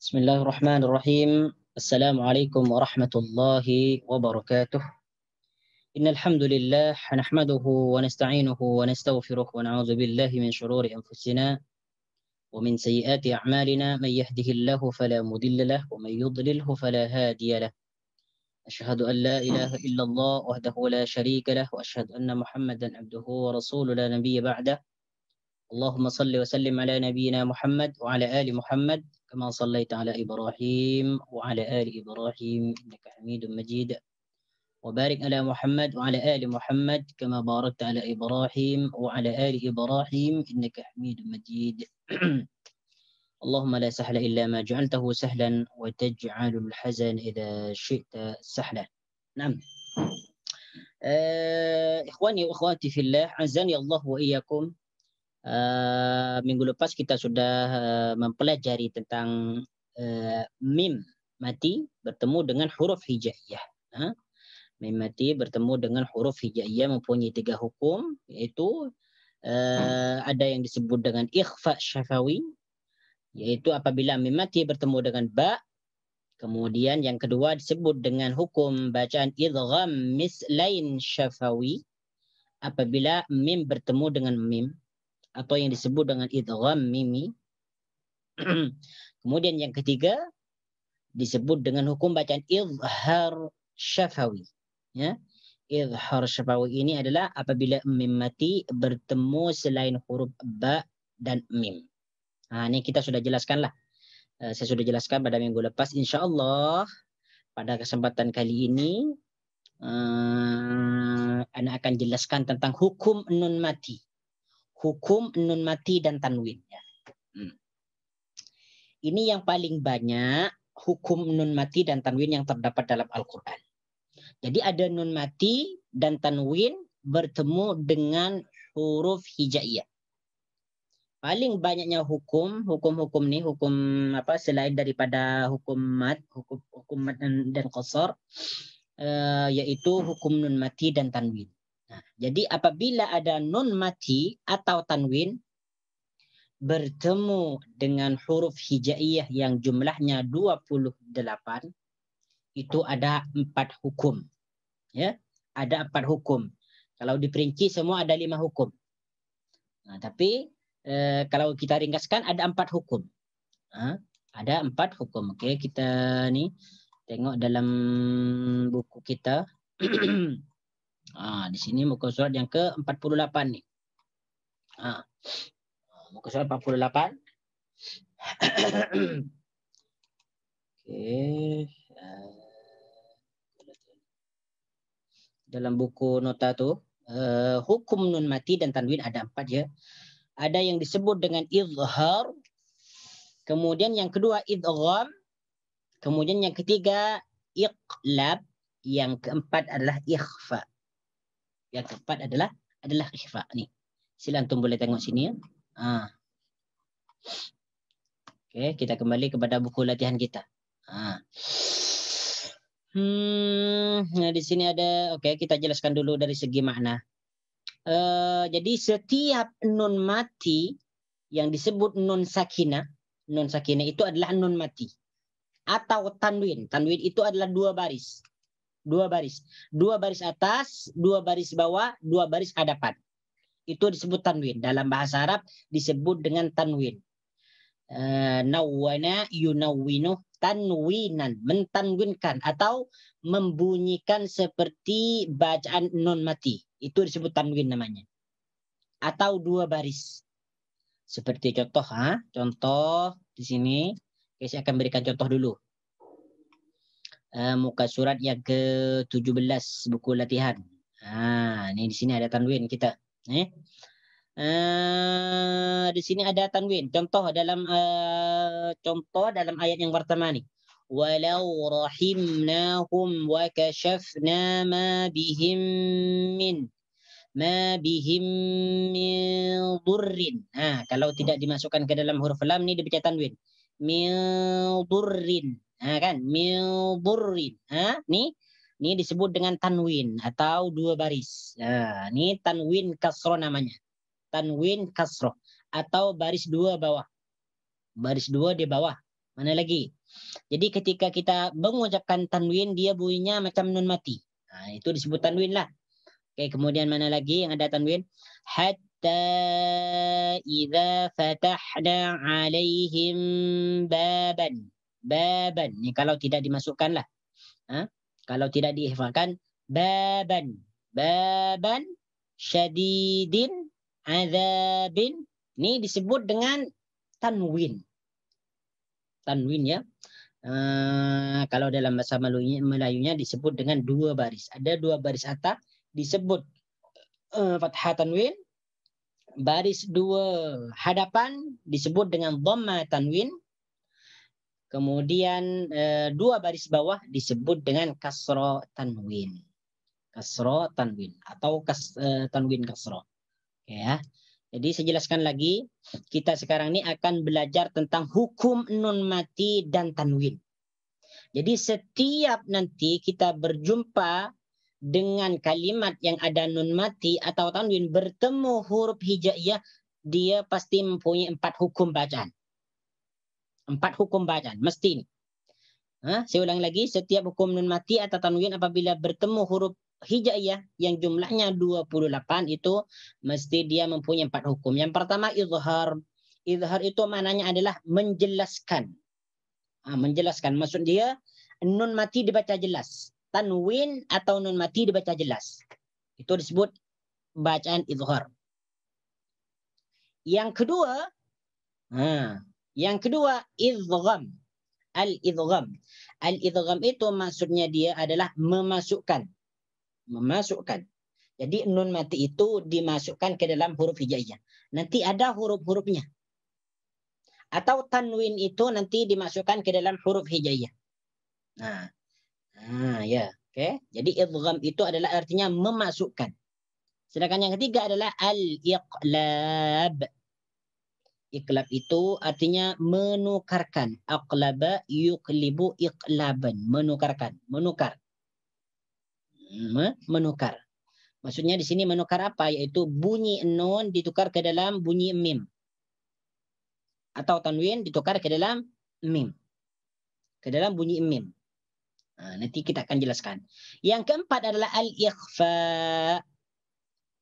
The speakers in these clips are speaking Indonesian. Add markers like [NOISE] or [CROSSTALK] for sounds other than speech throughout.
بسم الله الرحمن الرحيم السلام عليكم ورحمة الله وبركاته إن الحمد لله نحمده ونستعينه ونستغفره ونعوذ بالله من شرور أنفسنا ومن سيئات أعمالنا من يهده الله فلا مضل له ومن يضلله فلا هادي له أشهد أن لا إله إلا الله وحده لا شريك له وأشهد أن محمدا عبده ورسوله لا نبي بعده اللهم صل وسلم على نبينا محمد وعلى آل محمد كما صليت على إبراهيم وعلى آل إبراهيم إنك حميد مجيد وبارك على محمد وعلى آل محمد كما باركت على إبراهيم وعلى آل إبراهيم إنك حميد مجيد [CLEARS THROAT] اللهم لا سهل إلا ما جعلته سهلا وتجعل الحزن إذا شئت سهلا نعم آه إخواني وأخواتي في الله عزني الله وإياكم uh, minggu lepas kita sudah uh, mempelajari tentang uh, mim mati bertemu dengan huruf hijaiyah. Huh? Nah, mim mati bertemu dengan huruf hijaiyah mempunyai tiga hukum yaitu uh, ada yang disebut dengan ikhfa syafawi yaitu apabila mim mati bertemu dengan ba Kemudian yang kedua disebut dengan hukum bacaan idgham mislain syafawi apabila mim bertemu dengan mim atau yang disebut dengan idgham mimi. [CLEARS THROAT] Kemudian yang ketiga disebut dengan hukum bacaan izhar syafawi. Ya. Izhar syafawi ini adalah apabila mim mati bertemu selain huruf ba dan mim. Nah, ini kita sudah jelaskan lah. Eh, saya sudah jelaskan pada minggu lepas. insyaallah pada kesempatan kali ini uh, anak akan jelaskan tentang hukum nun mati hukum nun mati dan tanwinnya. Hmm. Ini yang paling banyak hukum nun mati dan tanwin yang terdapat dalam Al-Quran. Jadi ada nun mati dan tanwin bertemu dengan huruf hijaiyah. Paling banyaknya hukum, hukum-hukum nih, hukum apa selain daripada hukum mat, hukum hukum mat dan, dan kosor, e, eh, yaitu hukum nun mati dan tanwin. Nah, jadi apabila ada nun mati atau tanwin bertemu dengan huruf hijaiyah yang jumlahnya 28 itu ada empat hukum. Ya, ada empat hukum. Kalau diperinci semua ada lima hukum. Nah, tapi e, kalau kita ringkaskan ada empat hukum. Ha? ada empat hukum. Oke, kita nih tengok dalam buku kita. [CLEARS THROAT] Ah di sini muka surat yang ke-48 ni. Ha. Muka surat 48. [COUGHS] Okey. Eh, dalam buku nota tu, uh, hukum nun mati dan tanwin ada empat ya. Ada yang disebut dengan izhar. Kemudian yang kedua idgham. Kemudian yang ketiga iqlab. Yang keempat adalah ikhfa. Yang keempat adalah adalah ikhfa nih. Sila antum boleh tengok sini ya. kita kembali kepada buku latihan kita. Hmm, nah di sini ada okey, kita jelaskan dulu dari segi makna. Uh, jadi setiap nun mati yang disebut nun sakinah, nun sakinah itu adalah nun mati atau tanwin. Tanwin itu adalah dua baris dua baris. Dua baris atas, dua baris bawah, dua baris hadapan. Itu disebut tanwin. Dalam bahasa Arab disebut dengan tanwin. Eh, nawana yunawinu tanwinan mentanwinkan atau membunyikan seperti bacaan non mati itu disebut tanwin namanya atau dua baris seperti contoh ha contoh di sini saya akan berikan contoh dulu Eh, muka surat yang ke-17 buku latihan. Ah, ini di sini ada tanwin kita. Eh? Uh, di sini ada tanwin. Contoh dalam uh, contoh dalam ayat yang pertama nih. Walau rahimnahum wa kashafna ma bihim min ma bihim min durrin. Nah, kalau tidak dimasukkan ke dalam huruf lam ini dibaca tanwin. Min durrin. Nah, kan milburin ha nih ini disebut dengan tanwin atau dua baris. Nah, ini tanwin kasro namanya. Tanwin kasro atau baris dua bawah. Baris dua di bawah. Mana lagi? Jadi ketika kita mengucapkan tanwin, dia bunyinya macam nun mati. Nah, itu disebut tanwin lah. Oke, kemudian mana lagi yang ada tanwin? Ta idza fatahna alaihim baban baban. Ini kalau tidak dimasukkan lah. Ha? Kalau tidak dihafalkan baban. Baban syadidin azabin. Ini disebut dengan tanwin. Tanwin ya. Uh, kalau dalam bahasa Melayunya, Melayunya disebut dengan dua baris. Ada dua baris atas disebut uh, fathah tanwin. Baris dua hadapan disebut dengan dhamma tanwin Kemudian eh, dua baris bawah disebut dengan kasro tanwin. Kasro tanwin atau kas, eh, tanwin kasro. Ya. Jadi saya jelaskan lagi, kita sekarang ini akan belajar tentang hukum nun mati dan tanwin. Jadi setiap nanti kita berjumpa dengan kalimat yang ada nun mati atau tanwin bertemu huruf hijaiyah, dia pasti mempunyai empat hukum bacaan. Empat hukum badan. Mesti ni. Ha? Saya ulang lagi. Setiap hukum nun mati atau tanwin apabila bertemu huruf hijaiyah yang jumlahnya 28 itu mesti dia mempunyai empat hukum. Yang pertama izhar. Izhar itu maknanya adalah menjelaskan. Ha, menjelaskan. Maksud dia nun mati dibaca jelas. Tanwin atau nun mati dibaca jelas. Itu disebut bacaan izhar. Yang kedua, ha, Yang kedua, idgham. Al-idgham. Al-idgham itu maksudnya dia adalah memasukkan. Memasukkan. Jadi nun mati itu dimasukkan ke dalam huruf hijaiyah. Nanti ada huruf-hurufnya. Atau tanwin itu nanti dimasukkan ke dalam huruf hijaiyah. Nah, nah ya. Okay. Jadi idgham itu adalah artinya memasukkan. Sedangkan yang ketiga adalah al-iqlab. Iklab itu artinya menukarkan. Aqlaba yuklibu iklaban. Menukarkan. Menukar. Hmm, menukar. Maksudnya di sini menukar apa? Yaitu bunyi nun ditukar ke dalam bunyi mim. Atau tanwin ditukar ke dalam mim. Ke dalam bunyi mim. nanti kita akan jelaskan. Yang keempat adalah al-ikhfa.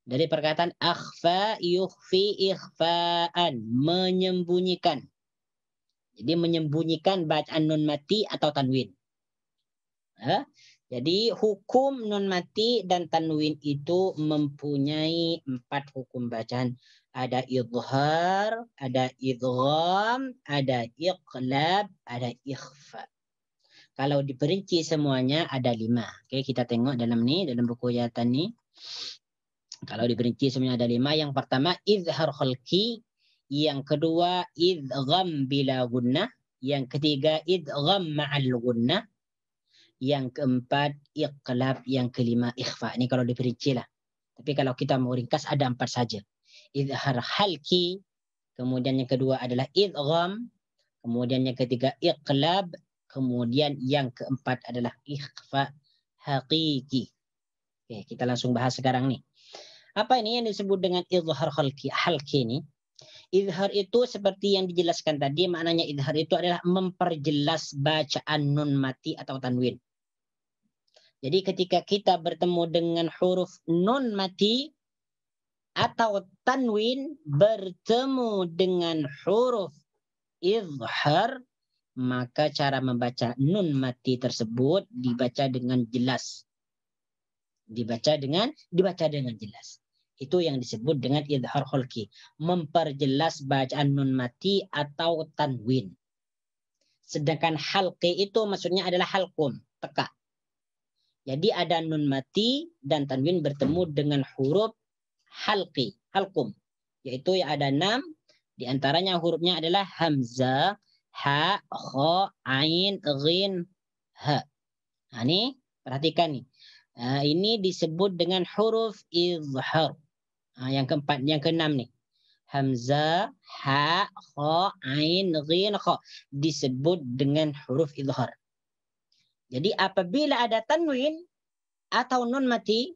Dari perkataan akhfa yukhfi ikhfaan, menyembunyikan. Jadi menyembunyikan bacaan nun mati atau tanwin. Ha? Ya, jadi hukum nun mati dan tanwin itu mempunyai empat hukum bacaan. Ada idhar, ada idgham, ada iqlab, ada ikhfa. Kalau diperinci semuanya ada lima. Oke, kita tengok dalam ni, dalam buku Yatan ni. Kalau diperinci sebenarnya ada lima. Yang pertama izhar halki, Yang kedua idgham bila gunnah. Yang ketiga idgham ma'al gunnah. Yang keempat iqlab. Yang kelima ikhfa. Ini kalau diperinci lah. Tapi kalau kita mau ringkas ada empat saja. Izhar halki. Kemudian yang kedua adalah idgham. Kemudian yang ketiga iqlab. Kemudian yang keempat adalah ikhfa hakiki. Oke, kita langsung bahas sekarang nih. Apa ini yang disebut dengan izhar halki, halki ini? Izhar itu seperti yang dijelaskan tadi, maknanya izhar itu adalah memperjelas bacaan nun mati atau tanwin. Jadi ketika kita bertemu dengan huruf nun mati atau tanwin bertemu dengan huruf izhar, maka cara membaca nun mati tersebut dibaca dengan jelas. Dibaca dengan dibaca dengan jelas. Itu yang disebut dengan idhar holki. Memperjelas bacaan nun mati atau tanwin. Sedangkan halki itu maksudnya adalah halkum, teka. Jadi ada nun mati dan tanwin bertemu dengan huruf halki, halkum. Yaitu ada enam, di antaranya hurufnya adalah hamzah, ha, kho, ain, ghin, ha. Nah, ini perhatikan nih. Uh, ini disebut dengan huruf izhar yang keempat, yang keenam nih. Hamzah, ha, kho, ain, ghin, kho. Disebut dengan huruf idhar. Jadi apabila ada tanwin atau nun mati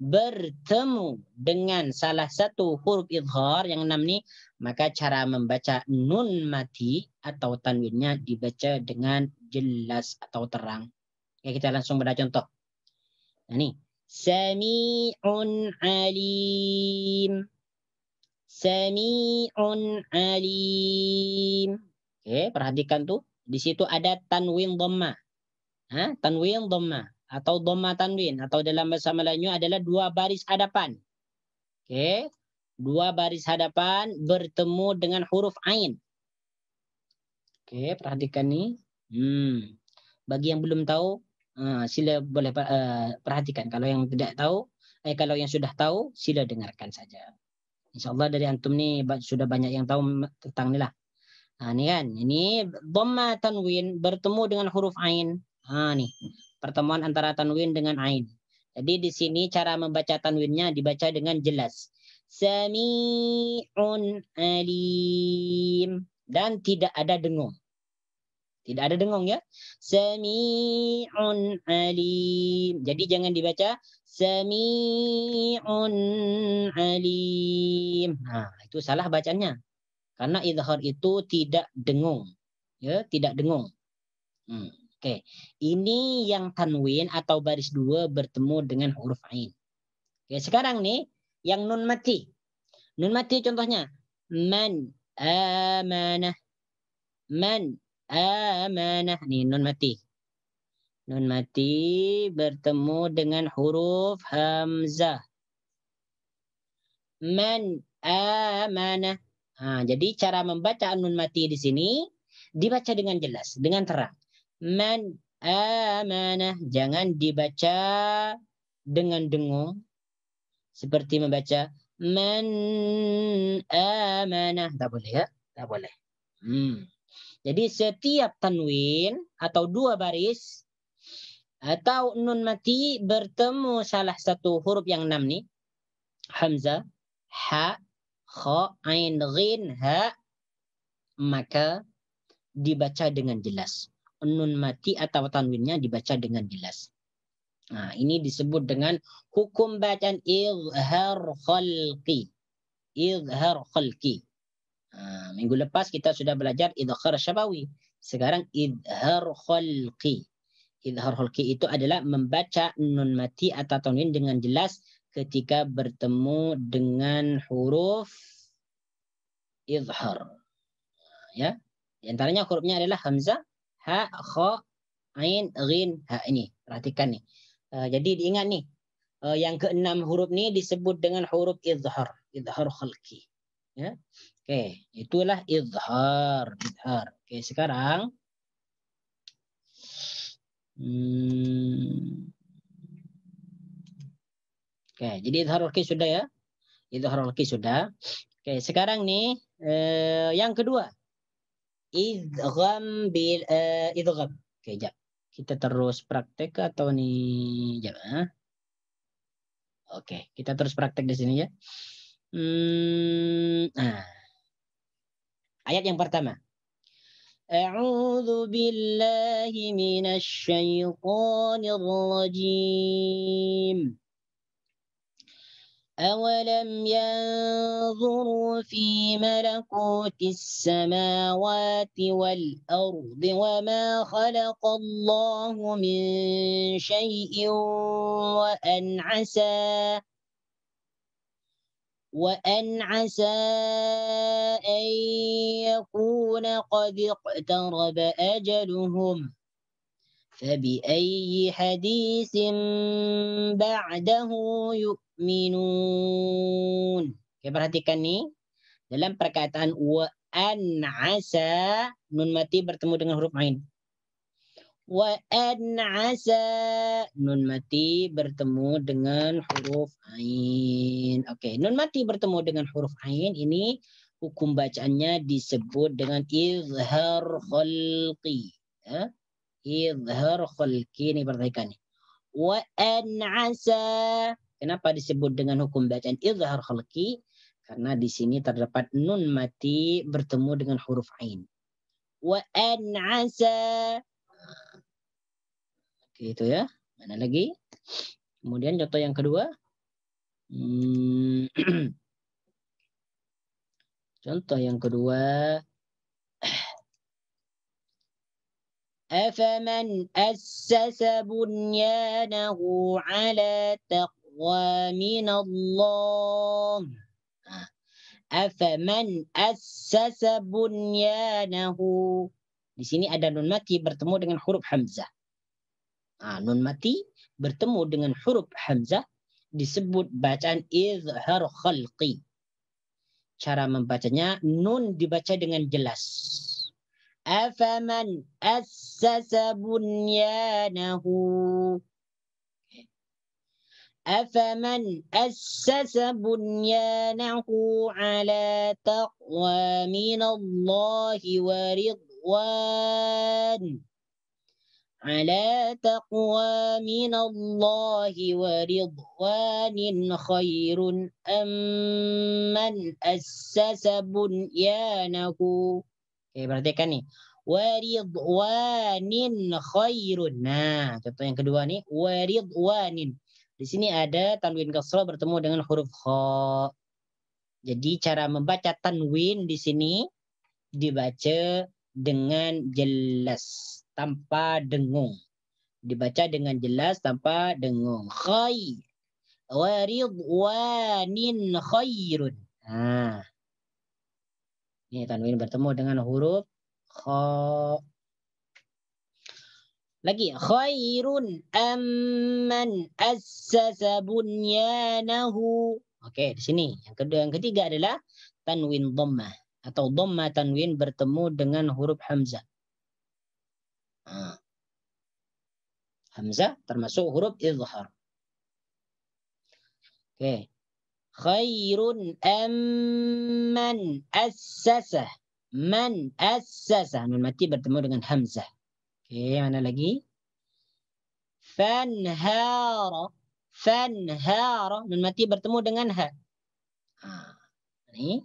bertemu dengan salah satu huruf idhar yang enam ini, maka cara membaca nun mati atau tanwinnya dibaca dengan jelas atau terang. Oke, kita langsung pada contoh. Nah, nih. Sami'un alim. Sami'un alim. Oke, perhatikan tuh. Di situ ada tanwin dhamma. Ha? Tanwin dhamma. Atau dhamma tanwin. Atau dalam bahasa Melayu adalah dua baris hadapan. Oke. Dua baris hadapan bertemu dengan huruf Ain. Oke, perhatikan nih. Hmm. Bagi yang belum tahu, Ah, sila boleh uh, perhatikan. Kalau yang tidak tahu, eh, kalau yang sudah tahu, sila dengarkan saja. Insya Allah dari antum ni sudah banyak yang tahu tentang ni lah. Ha, ah, ni kan, ini dhamma tanwin bertemu dengan huruf ain. Ha, ni pertemuan antara tanwin dengan ain. Jadi di sini cara membaca tanwinnya dibaca dengan jelas. Sami'un alim dan tidak ada dengung. Tidak ada dengung ya. Sami'un alim. Jadi jangan dibaca sami'un alim. Nah, itu salah bacanya. Karena idhar itu tidak dengung. Ya, tidak dengung. Hmm. Oke, okay. ini yang tanwin atau baris dua bertemu dengan huruf ain. Oke, okay. sekarang nih yang nun mati. Nun mati contohnya man amanah. Man amanah nih nun mati nun mati bertemu dengan huruf hamzah man amanah ha, jadi cara membaca nun mati di sini dibaca dengan jelas dengan terang man amanah jangan dibaca dengan dengung seperti membaca man amanah tak boleh ya tak boleh hmm. Jadi setiap tanwin atau dua baris atau nun mati bertemu salah satu huruf yang enam nih. Hamzah, ha, kha, ain, ghin, ha. Maka dibaca dengan jelas. Nun mati atau tanwinnya dibaca dengan jelas. Nah, ini disebut dengan hukum bacaan izhar khalqi. Izhar khalqi. Ah, minggu lepas kita sudah belajar idhar syabawi. Sekarang idhar khalqi. Idhar khalqi itu adalah membaca nun mati atau tonin dengan jelas ketika bertemu dengan huruf idhar. Ya. Di antaranya hurufnya adalah hamzah, ha, kha, ain, ghin, ha ini. Perhatikan nih. Uh, jadi diingat nih, uh, yang keenam huruf ini disebut dengan huruf idhar, idhar khalqi. Ya. Oke, itulah idhar, izhar. Oke, sekarang hmm, Oke, jadi idhar qi sudah ya. Idhar qi sudah. Oke, sekarang nih eh, yang kedua. Idgham bil eh, idgham. Oke, okay, Kita terus praktek atau nih jap. Eh? Oke, kita terus praktek di sini ya. Hmm, nah. Ayat yang pertama. A'udzu billahi minasy syaithanir rajim. أولم ينظروا في ملكوت السماوات والأرض وما خلق الله من شيء وأن عسى وأن عسى أن يكون قد اقترب أجلهم فبأي حديث بعده يؤمنون perhatikan nih. Dalam perkataan wa an asa nun mati bertemu dengan huruf ain wa an asa nun mati bertemu dengan huruf ain. Oke, okay. nun mati bertemu dengan huruf ain ini hukum bacaannya disebut dengan izhar khalqi. Ya? Izhar khalqi ini perhatikan nih. Wa an asa. Kenapa disebut dengan hukum bacaan izhar khalqi? Karena di sini terdapat nun mati bertemu dengan huruf ain. Wa an asa itu ya. Mana lagi? Kemudian contoh yang kedua. Hmm. [CLEARS THROAT] contoh yang kedua. أفمن [CLEARS THROAT] أسس bunyanahu ala taqwa من الله أفمن أسس بنيانه Di sini ada nun mati bertemu dengan huruf hamzah nun mati bertemu dengan huruf hamzah disebut bacaan izhar khalqi. Cara membacanya nun dibaca dengan jelas. Afaman assasa bunyanahu أفمن أسس بنيانه ala taqwa من wa ورضوان على تقوى من الله ورضوان خير أم من أسس بنيانه Oke, perhatikan nih. Waridwanin khairun. Nah, contoh yang kedua nih. Waridwanin. Di sini ada tanwin kasrah bertemu dengan huruf kha. Jadi cara membaca tanwin di sini dibaca dengan jelas tanpa dengung. Dibaca dengan jelas tanpa dengung. khay Wa ridwanin khairun. Nah. Ini tanwin bertemu dengan huruf kha. Lagi khairun amman assasa bunyanahu. Oke, di sini. Yang kedua, yang ketiga adalah tanwin dhammah atau dhamma tanwin bertemu dengan huruf hamzah. Ah. Hamzah termasuk huruf izhar. Oke. Okay. Khairun amman assasa. Man assasa. Nun mati bertemu dengan Hamzah. Oke, mana lagi? Fanhara. Fanhara. Nun mati bertemu dengan ha. Ah. Ini.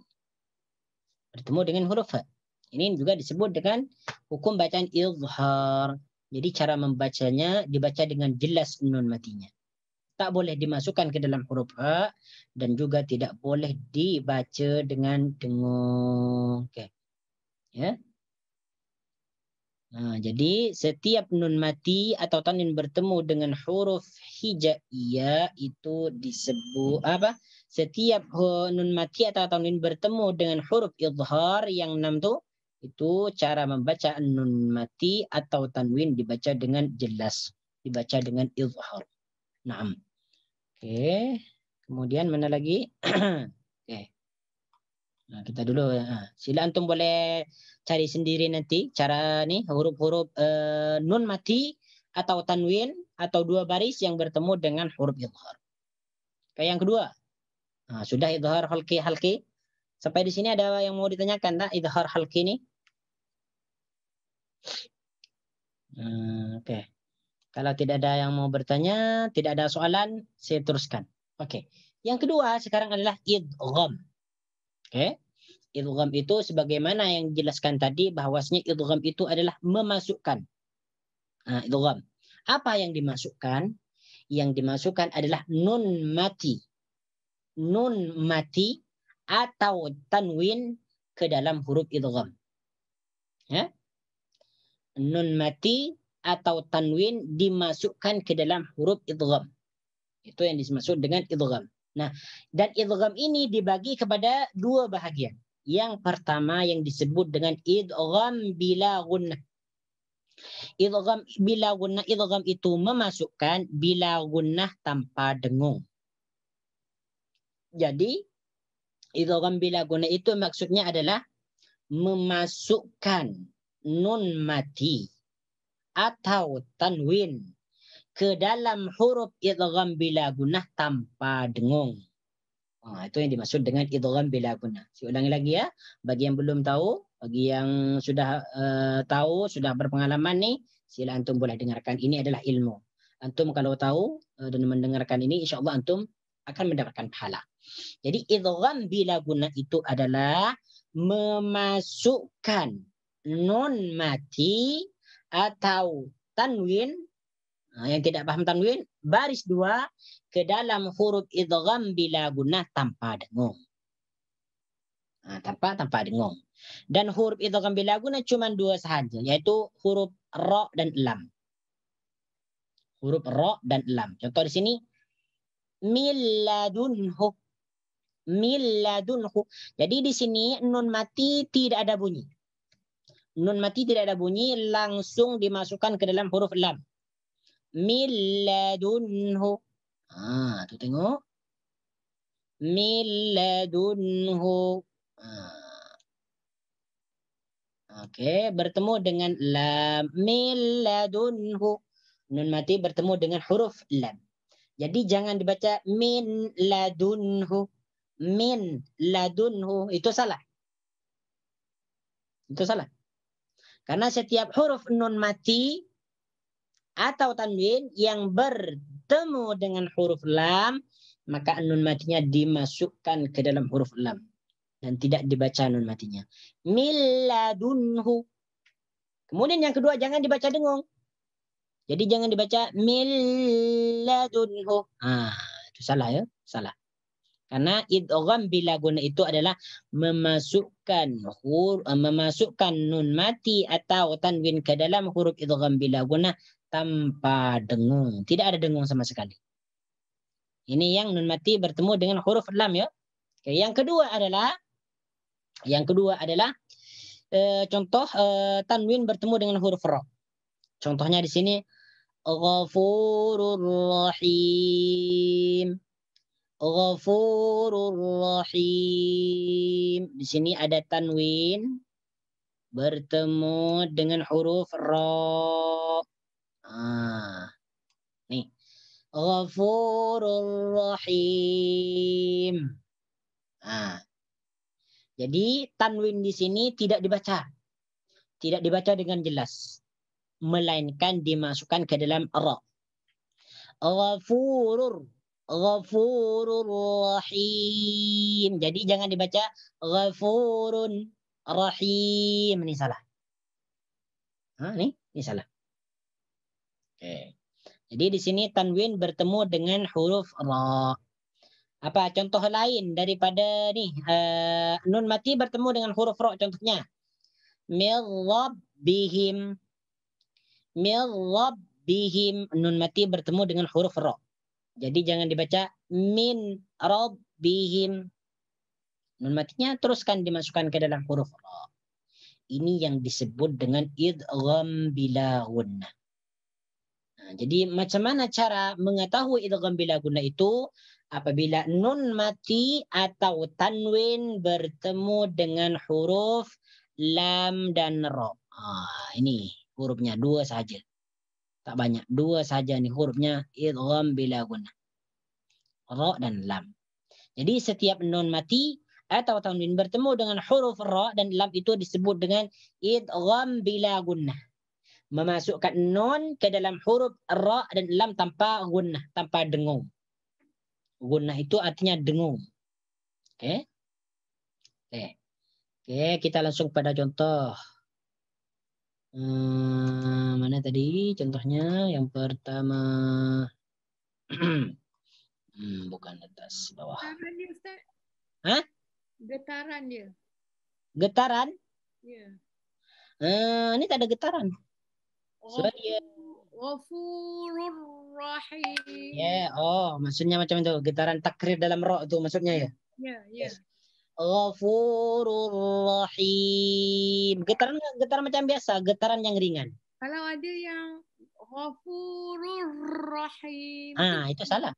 Bertemu dengan huruf ha. Ini juga disebut dengan hukum bacaan izhar. Jadi cara membacanya dibaca dengan jelas nun matinya. Tak boleh dimasukkan ke dalam huruf ha dan juga tidak boleh dibaca dengan dengung. Okay. Ya. Nah, jadi setiap nun mati atau tanin bertemu dengan huruf hijaiyah itu disebut apa? Setiap nun mati atau tanin bertemu dengan huruf idhar yang enam tuh itu cara membaca nun mati atau tanwin dibaca dengan jelas, dibaca dengan izhar. Naam. Oke. Kemudian mana lagi? [CLEARS THROAT] Oke. Nah, kita dulu ya. Sila antum boleh cari sendiri nanti cara nih huruf-huruf uh, nun mati atau tanwin atau dua baris yang bertemu dengan huruf idhar. Kayak yang kedua. Nah, sudah idhar halki halki Sampai di sini ada yang mau ditanyakan, tak? Idhar halki ini. Hmm, Oke. Okay. Kalau tidak ada yang mau bertanya, tidak ada soalan, saya teruskan. Oke. Okay. Yang kedua sekarang adalah idgham. Oke. Okay. Idgham itu sebagaimana yang dijelaskan tadi bahwasanya idgham itu adalah memasukkan. Nah, idgham. Apa yang dimasukkan? Yang dimasukkan adalah nun mati. Nun mati atau tanwin ke dalam huruf idgham. Ya? Nun mati atau tanwin dimasukkan ke dalam huruf idgham. Itu yang dimaksud dengan idgham. Nah, dan idgham ini dibagi kepada dua bahagian. Yang pertama yang disebut dengan idgham bila gunnah. Idgham bila gunnah, idgham itu memasukkan bila gunnah tanpa dengung. Jadi Idgham bila guna itu maksudnya adalah memasukkan nun mati atau tanwin ke dalam huruf idgham bila gunah tanpa dengung. itu yang dimaksud dengan idgham bila guna. Saya ulangi lagi ya. Bagi yang belum tahu, bagi yang sudah uh, tahu, sudah berpengalaman nih, sila antum boleh dengarkan. Ini adalah ilmu. Antum kalau tahu uh, dan mendengarkan ini, insya Allah antum akan mendapatkan pahala. Jadi idgham bila guna itu adalah memasukkan non mati atau tanwin yang tidak paham tanwin baris dua ke dalam huruf idgham bila guna tanpa dengung. Nah, tanpa tanpa dengung. Dan huruf idgham bila guna cuma dua sahaja yaitu huruf ro dan lam. Huruf ro dan lam. Contoh di sini miladunhu milladunhu. Jadi di sini nun mati tidak ada bunyi. Nun mati tidak ada bunyi langsung dimasukkan ke dalam huruf lam. Milladunhu. Ah, tuh tengok. Milladunhu. Ah. Oke, bertemu dengan lam. Milladunhu. Nun mati bertemu dengan huruf lam. Jadi jangan dibaca min ladunhu min ladunhu itu salah. Itu salah. Karena setiap huruf nun mati atau tanwin yang bertemu dengan huruf lam, maka nun matinya dimasukkan ke dalam huruf lam dan tidak dibaca nun matinya. ladunhu. Kemudian yang kedua jangan dibaca dengung. Jadi jangan dibaca ladunhu. Ah, itu salah ya, salah. Karena idgham bila guna itu adalah memasukkan hur, eh, memasukkan nun mati atau tanwin ke dalam huruf idgham bila guna tanpa dengung. Tidak ada dengung sama sekali. Ini yang nun mati bertemu dengan huruf lam ya. Oke, yang kedua adalah yang kedua adalah e, contoh e, tanwin bertemu dengan huruf ra. Contohnya di sini ghafurur rahim ghafurur rahim. Di sini ada tanwin bertemu dengan huruf ra. Ah. Nih. Ghafurur rahim. Ah. Jadi tanwin di sini tidak dibaca. Tidak dibaca dengan jelas. Melainkan dimasukkan ke dalam ra. Ghafurur ghafurur rahim. Jadi jangan dibaca ghafurun rahim. Ini salah. Hah, ini, ini salah. Oke. Jadi di sini tanwin bertemu dengan huruf ra. Apa contoh lain daripada nih eh, uh, nun mati bertemu dengan huruf ra contohnya. Min rabbihim. nun mati bertemu dengan huruf ra. Jadi jangan dibaca min rabbihim. Nun matinya teruskan dimasukkan ke dalam huruf ra. Ini yang disebut dengan idgham bila gunnah. Nah, jadi macam mana cara mengetahui idgham bila gunnah itu? Apabila nun mati atau tanwin bertemu dengan huruf lam dan ra. Ah, ini hurufnya dua saja. Tak banyak. Dua saja nih hurufnya. Idgham bila guna. Ra dan lam. Jadi setiap nun mati atau tanwin bertemu dengan huruf ra dan lam itu disebut dengan idgham bila guna. Memasukkan nun ke dalam huruf ra dan lam tanpa gunnah, tanpa dengung. Gunnah itu artinya dengung. Oke. Okay? Oke. Okay. okay, kita langsung pada contoh. Eh, mana tadi contohnya yang pertama [CLEARS THROAT] hmm, bukan atas bawah getaran dia getaran dia getaran ya eh, ini tak ada getaran surat dia oh, Ghafurur Rahim. Ya, yeah, oh, maksudnya macam itu, getaran takrir dalam roh itu maksudnya ya. Ya, yeah, ya. ghafurur rahim. Getaran getaran macam biasa, getaran yang ringan. Kalau ada yang ghafurur rahim. Ah, ha, itu salah.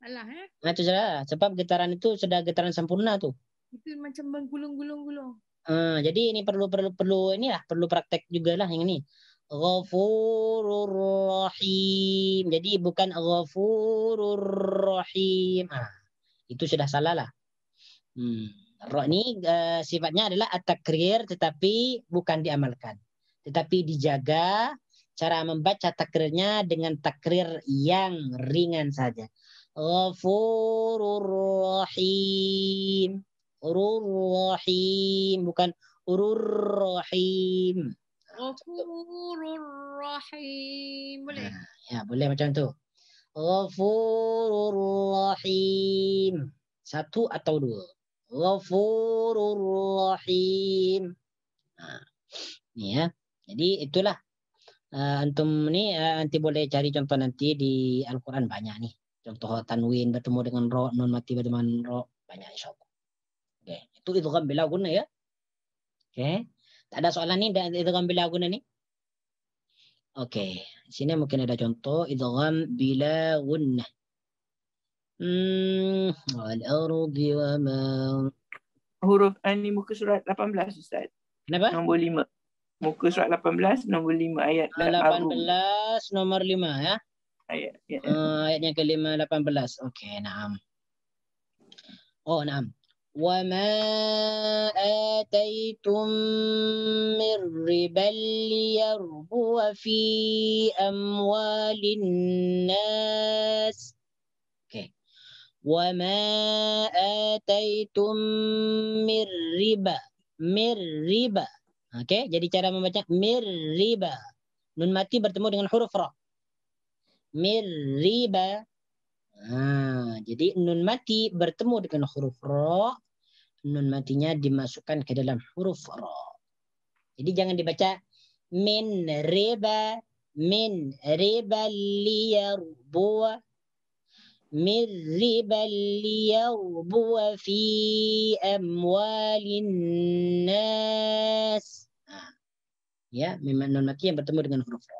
Salah eh? Nah, ha, itu salah. Sebab getaran itu sudah getaran sempurna tu Itu macam menggulung-gulung-gulung. Ah, jadi ini perlu perlu perlu inilah perlu praktek jugalah yang ini. Ghafurur rahim. Jadi bukan ghafurur rahim. Ah, itu sudah salah lah. Hmm. Roh ini uh, eh, sifatnya adalah at tetapi bukan diamalkan. Tetapi dijaga cara membaca takrirnya dengan takrir yang ringan saja. Ghafurur rahim. Urur rahim bukan urur rahim. Ghafurur rahim. Boleh? Nah, ya, boleh macam tu. Ghafurur rahim. Satu atau dua ghafurur rahim. Nah, ya. Jadi itulah uh, antum ini uh, nanti boleh cari contoh nanti di Al-Qur'an banyak nih. Contoh tanwin bertemu dengan ro, non mati bertemu dengan ro, banyak insyaallah. Oke, okay. itu itu kan bila guna ya. Oke. Okay. Tak ada soalan nih itu kan bila guna nih. Oke, okay. sini mungkin ada contoh idgham bila gunnah. Hmm, al ardi wa ma huruf ini muka surat 18 Ustaz. Kenapa? Nombor 5. Muka surat 18 nombor 5 ayat 18 nomor 5 ya. Ayat ya. Uh, ah, yang kelima 18. Okey, naam. Oh, naam. وما آتيتم من ربا ليربو في أموال الناس وما آتيتم من riba mir riba oke okay? jadi cara membaca mir riba nun mati bertemu dengan huruf ra mir riba nah, jadi nun mati bertemu dengan huruf ra nun matinya dimasukkan ke dalam huruf ra jadi jangan dibaca min riba min riba liyarbuwa من ربا ليربو في أموال الناس ya memang non maki yang bertemu dengan huruf ra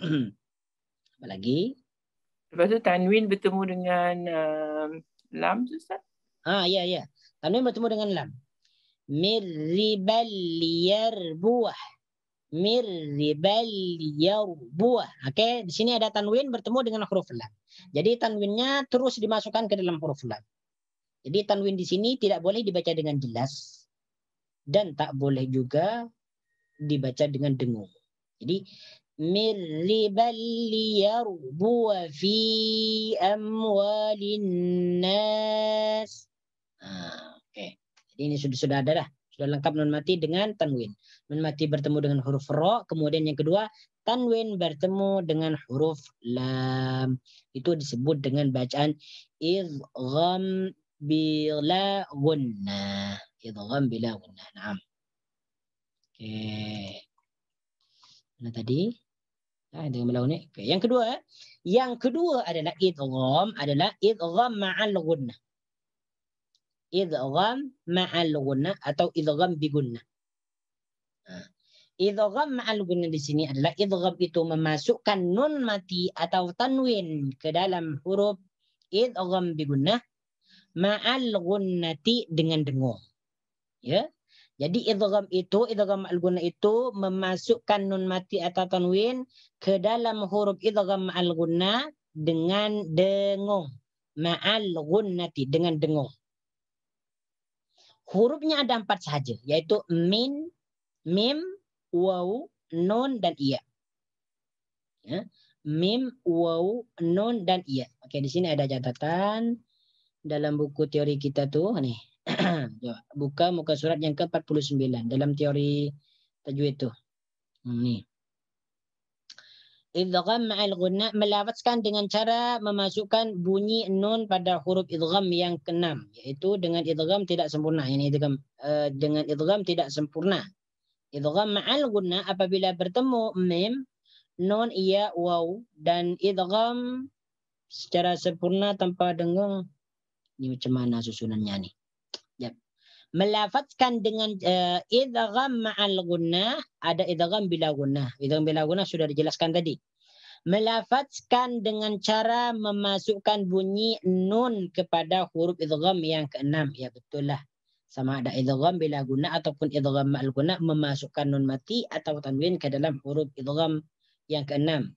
[CLEARS THROAT] apalagi lepas tu tanwin bertemu dengan uh, lam Ustaz ah ya ya tanwin bertemu dengan lam min ribal mir buah, yarbuah. Oke, di sini ada tanwin bertemu dengan huruf lam. Jadi tanwinnya terus dimasukkan ke dalam huruf lam. Jadi tanwin di sini tidak boleh dibaca dengan jelas dan tak boleh juga dibaca dengan dengung. Jadi mir buah yarbuah fi amwalin nas. Ah, oke. Jadi ini sudah sudah ada lah. Sudah lengkap nun mati dengan tanwin. Nun mati bertemu dengan huruf ro. Kemudian yang kedua, tanwin bertemu dengan huruf lam. Itu disebut dengan bacaan idgham bila gunna. Idgham bila gunna. Naam. Oke. Okay. Mana tadi? Nah, dengan melawan Oke. Yang kedua, yang kedua adalah idgham adalah idgham ma'al gunna idgham ma'al gunna atau idgham bi gunna. idgham ma'al gunna di sini adalah idgham itu memasukkan nun mati atau tanwin ke dalam huruf idgham bi gunna ma'al gunnati dengan dengung. Ya. Jadi idgham itu idgham ma'al gunna itu memasukkan nun mati atau tanwin ke dalam huruf idgham ma'al gunna dengan dengung. Ma'al gunnati dengan dengung. Hurufnya ada empat saja, yaitu min, mim, waw, nun, dan iya. Ya. Mim, waw, nun, dan iya. Oke, di sini ada catatan dalam buku teori kita tuh nih. [CLEARS THROAT] Buka muka surat yang ke-49 dalam teori tajwid tuh. Hmm, nih idgham ma'al ghunna melafazkan dengan cara memasukkan bunyi nun pada huruf idgham yang keenam yaitu dengan idgham tidak sempurna ini idgham eh, dengan idgham tidak sempurna idgham ma'al ghunna apabila bertemu mim nun ya waw dan idgham secara sempurna tanpa dengung ini macam mana susunannya nih melafatkan dengan uh, idgham ma'al gunnah ada idgham bila gunnah idgham bila gunnah sudah dijelaskan tadi melafatkan dengan cara memasukkan bunyi nun kepada huruf idgham yang keenam ya betul lah sama ada idgham bila guna ataupun idgham ma'al gunnah memasukkan nun mati atau tanwin ke dalam huruf idgham yang keenam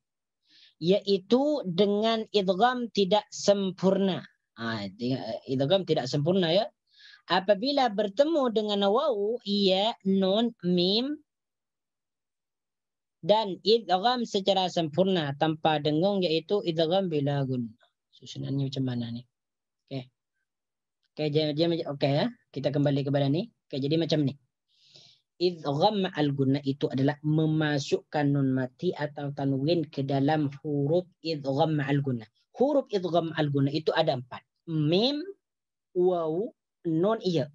yaitu dengan idgham tidak sempurna ah eh, idgham tidak sempurna ya Apabila bertemu dengan wawu, ia nun, mim, dan idgham secara sempurna tanpa dengung yaitu idgham bila gun. Susunannya macam mana nih? Oke. Okay. Oke, okay, okay, ya. Kita kembali kepada nih. Oke, okay, jadi macam ni. Idgham al guna itu adalah memasukkan nun mati atau tanwin ke dalam huruf idgham al guna. Huruf idgham al guna itu ada empat. Mim, wawu, nun iya.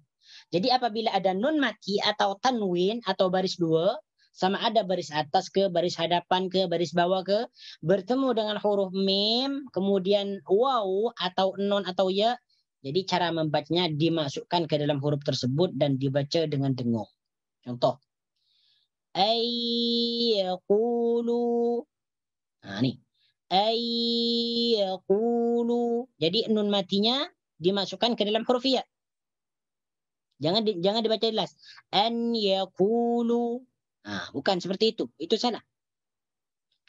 Jadi apabila ada nun mati atau tanwin atau baris dua, sama ada baris atas ke baris hadapan ke baris bawah ke, bertemu dengan huruf mim, kemudian waw atau nun atau ya, jadi cara membacanya dimasukkan ke dalam huruf tersebut dan dibaca dengan dengung. Contoh. Ayyakulu. Nah, ini. Ayyakulu. Jadi nun matinya dimasukkan ke dalam huruf ya. Jangan di, jangan dibaca jelas. An yakulu. Ah, bukan seperti itu. Itu salah.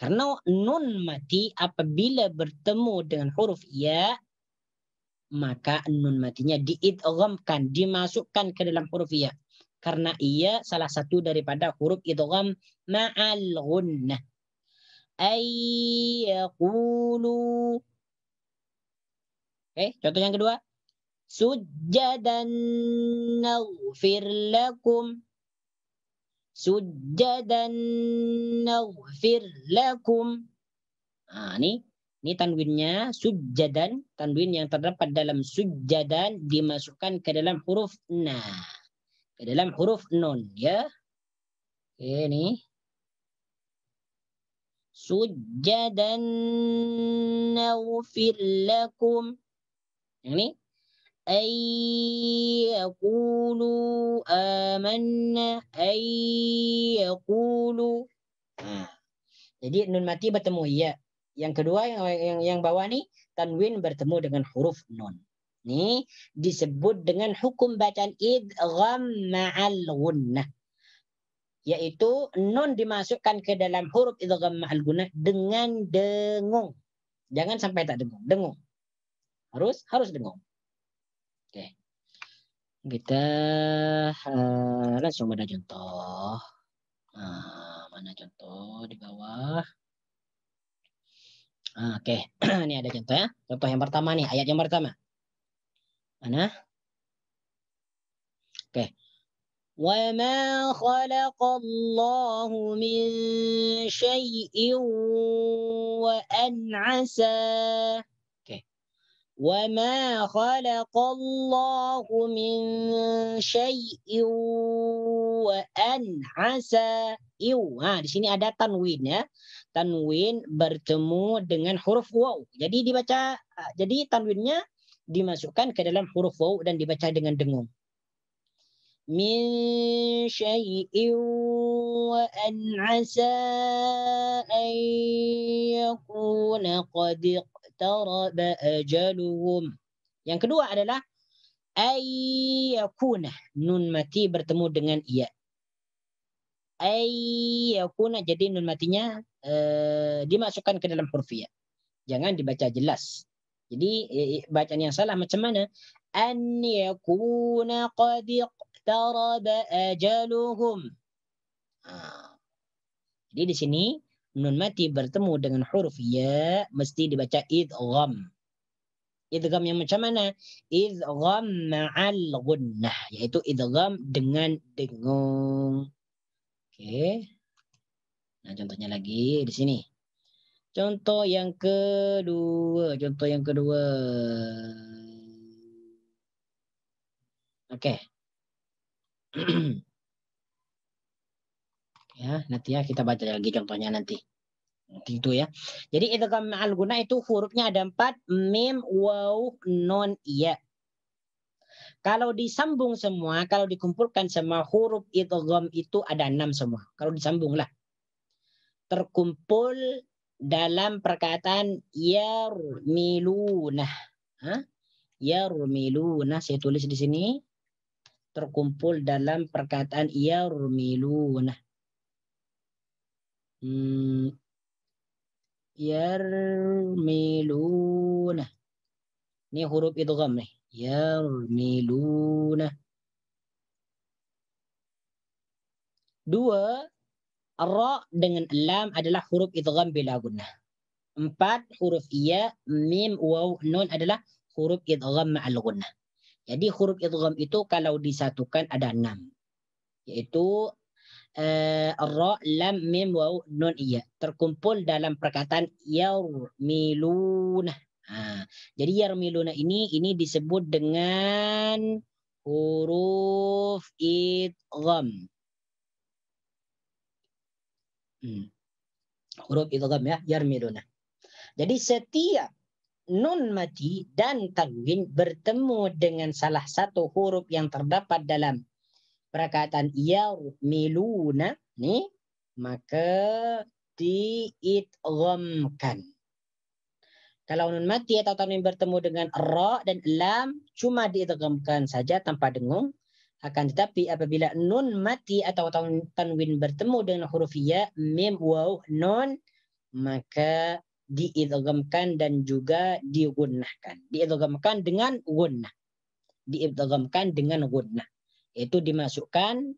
Karena nun mati apabila bertemu dengan huruf ya, maka nun matinya diidghamkan, dimasukkan ke dalam huruf ya. Karena ia salah satu daripada huruf idgham ma'al gunnah. Ayyakulu. Oke, eh, okay, contoh yang kedua. Sujadan naghfir lakum. Sujadan naghfir lakum. Nah, ini ini tanwinnya sujadan, tanwin yang terdapat dalam sujadan dimasukkan ke dalam huruf na. Ke dalam huruf nun ya. Oke, ini sujadan naghfir lakum. ini يقولوا آمنا hmm. jadi nun mati bertemu ya yang kedua yang yang, yang bawah nih tanwin bertemu dengan huruf nun nih disebut dengan hukum bacaan idgham ma'al gunnah yaitu nun dimasukkan ke dalam huruf idgham ma'al gunnah dengan dengung jangan sampai tak dengung dengung harus harus dengung kita uh, eh, langsung pada contoh. uh, mana contoh di bawah? uh, Oke, okay. [CLEARS THROAT] ini ada contoh ya. Contoh yang pertama nih, ayat yang pertama. Mana? Oke. Okay. وما خلق الله من شيء وأن وما خلق الله من شيء وأن عسى Nah, di sini ada tanwin ya. Tanwin bertemu dengan huruf waw. Jadi dibaca ah, jadi tanwinnya dimasukkan ke dalam huruf waw dan dibaca dengan dengung. Min syai'in wa an 'asa an yakuna qad iqtaraba ajaluhum. yang kedua adalah ayyakuna nun mati bertemu dengan iya ayyakuna jadi nun matinya eh, dimasukkan ke dalam hurfiah jangan dibaca jelas jadi eh, eh, bacaan yang salah macam mana an yakuna qad iqtaraba ajaluhum ah. jadi di sini nun mati bertemu dengan huruf ya mesti dibaca idgham. Idgham yang macam mana? Idgham ma'al gunnah yaitu idgham dengan dengung. Oke. Nah, contohnya lagi di sini. Contoh yang kedua, contoh yang kedua. Oke. Okay. [CLEARS THROAT] Ya, nanti ya kita baca lagi contohnya nanti. itu ya. Jadi idgham al guna itu hurufnya ada empat. Mim, waw, nun, ya. Kalau disambung semua, kalau dikumpulkan semua huruf idgham itu ada enam semua. Kalau disambung lah. Terkumpul dalam perkataan yarmiluna. Hah? Yarmiluna saya tulis di sini terkumpul dalam perkataan yarmiluna yarmiluna. Ini huruf idgham nih. Yarmiluna. Dua, ra dengan lam adalah huruf idgham bila gunnah. Empat, huruf iya, mim, waw, nun adalah huruf idgham ma'al gunnah. Jadi huruf idgham itu kalau disatukan ada enam. Yaitu uh, ra lam mim waw nun iya terkumpul dalam perkataan yarmiluna. Ha. Ah, jadi yarmiluna ini ini disebut dengan huruf idgham. Hmm. Huruf idgham ya, yarmiluna. Jadi setiap nun mati dan tanwin bertemu dengan salah satu huruf yang terdapat dalam perkataan yarmiluna nih maka diidghamkan. Kalau nun mati atau tanwin bertemu dengan ra dan lam cuma diidghamkan saja tanpa dengung. Akan tetapi apabila nun mati atau tanwin bertemu dengan huruf ya, mim, waw, nun maka diidghamkan dan juga digunnahkan. Diidghamkan dengan gunnah. Diidghamkan dengan gunnah itu dimasukkan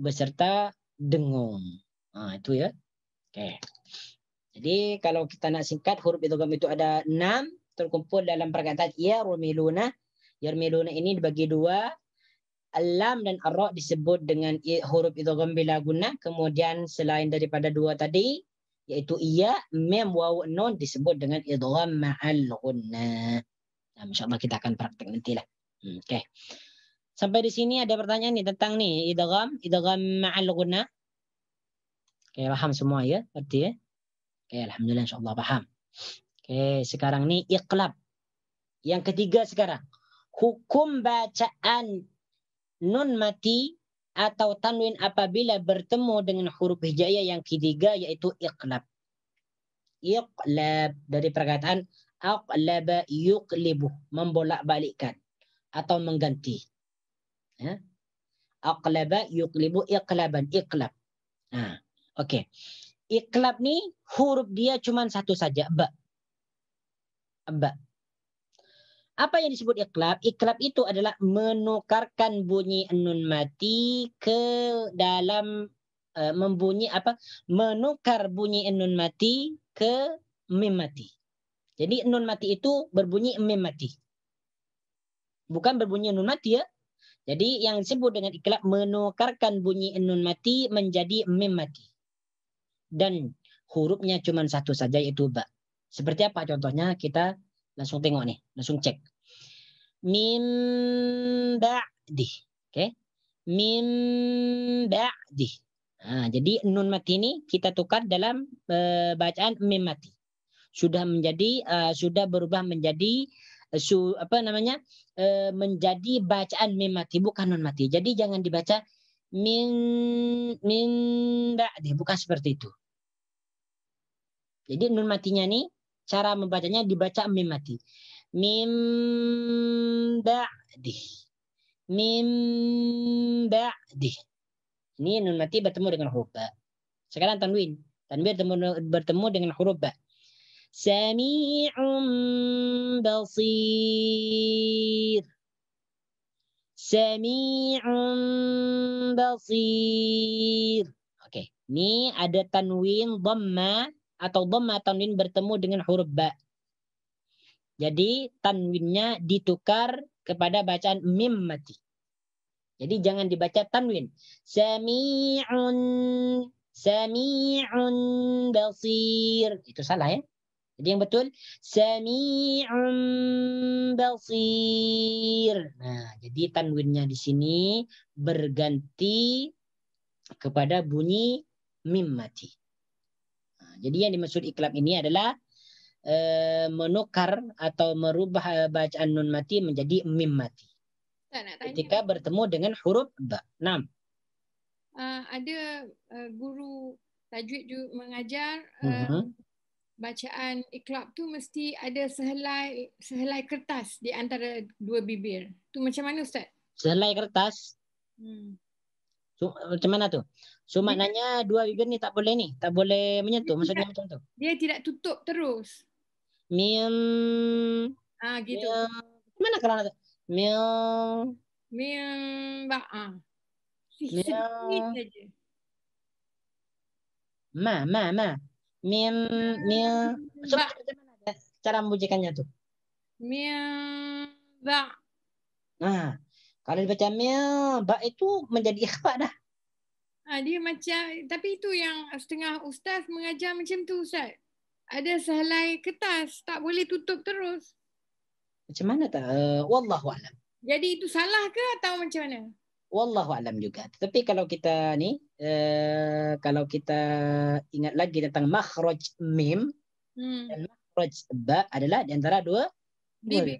beserta dengung. Nah, itu ya. Oke. Jadi kalau kita nak singkat huruf idgham itu ada enam terkumpul dalam perkataan ya rumiluna. Yarmiluna ini dibagi dua. Alam dan arok disebut dengan huruf idgham bila guna. Kemudian selain daripada dua tadi yaitu iya, mem, waw, non disebut dengan idgham ma'al ghunnah. Nah, insyaallah kita akan praktek nantilah. Hmm, oke. Okay. Sampai di sini ada pertanyaan nih tentang nih idgham, idgham ma'al ghunna. Oke, paham semua ya, berarti ya. Oke, alhamdulillah insyaallah paham. Oke, sekarang nih iqlab. Yang ketiga sekarang, hukum bacaan nun mati atau tanwin apabila bertemu dengan huruf hijaiyah yang ketiga yaitu iqlab. Iqlab dari perkataan aqlaba yuqlibu, membolak-balikkan atau mengganti. Ya. Aqlaba yuqlibu iqlaban. Iqlab. Nah, Oke. Okay. Iqlab nih huruf dia cuma satu saja. Ba. Ba. Apa yang disebut iklab? Iklab itu adalah menukarkan bunyi nun mati ke dalam uh, membunyi apa? Menukar bunyi nun mati ke mim mati. Jadi nun mati itu berbunyi mim mati. Bukan berbunyi nun mati ya. Jadi yang disebut dengan ikhlak menukarkan bunyi nun mati menjadi mim mati. Dan hurufnya cuma satu saja yaitu ba. Seperti apa contohnya kita langsung tengok nih, langsung cek. Mim ba'di. Oke. Okay. Mim ba'di. Nah, jadi nun mati ini kita tukar dalam uh, bacaan mim mati. Sudah menjadi uh, sudah berubah menjadi Eh, su apa namanya e, menjadi bacaan mim mati bukan non mati. Jadi jangan dibaca min min ba'di bukan seperti itu. Jadi nun matinya nih cara membacanya dibaca mim mati. Mim ba'di. Mim ba'di. Ini nun mati bertemu dengan huruf ba. Sekarang tanwin. Tanwin bertemu, bertemu dengan huruf ba. سميع بصير سميع بصير oke ini ada tanwin dhamma atau dhamma tanwin bertemu dengan huruf ba jadi tanwinnya ditukar kepada bacaan mim mati jadi jangan dibaca tanwin sami'un sami'un basir itu salah ya jadi yang betul sami'un basir. Nah, jadi tanwinnya di sini berganti kepada bunyi mim mati. Nah, jadi yang dimaksud iklab ini adalah e, menukar atau merubah bacaan nun mati menjadi mim mati. Ketika bertemu dengan huruf ba. Enam. Uh, ah, ada uh, guru tajwid juga mengajar uh, eh, uh mhm. -huh bacaan ikhlab tu mesti ada sehelai sehelai kertas di antara dua bibir. Tu macam mana ustaz? Sehelai kertas? Hmm. So, macam mana tu? So maknanya dua bibir ni tak boleh ni, tak boleh menyentuh maksudnya tidak, macam tu. Dia tidak tutup terus. Mim ah gitu. Mim. Mana kalau nak? Mim mim ba ah. Sedikit saja. Ma ma ma. Mim, mim. So, bagaimana cara membunyikannya tu? Mim, ba. Nah, kalau dibaca mim, ba itu menjadi ikhfa dah. Ah, dia macam, tapi itu yang setengah ustaz mengajar macam tu ustaz. Ada sehelai kertas, tak boleh tutup terus. Macam mana tak? Uh, eh, Wallahu'alam. Jadi itu salah ke atau macam mana? wallahu alam juga. Tapi kalau kita nih eh, kalau kita ingat lagi tentang makhraj mim hmm. dan makhraj ba adalah di antara dua bibir.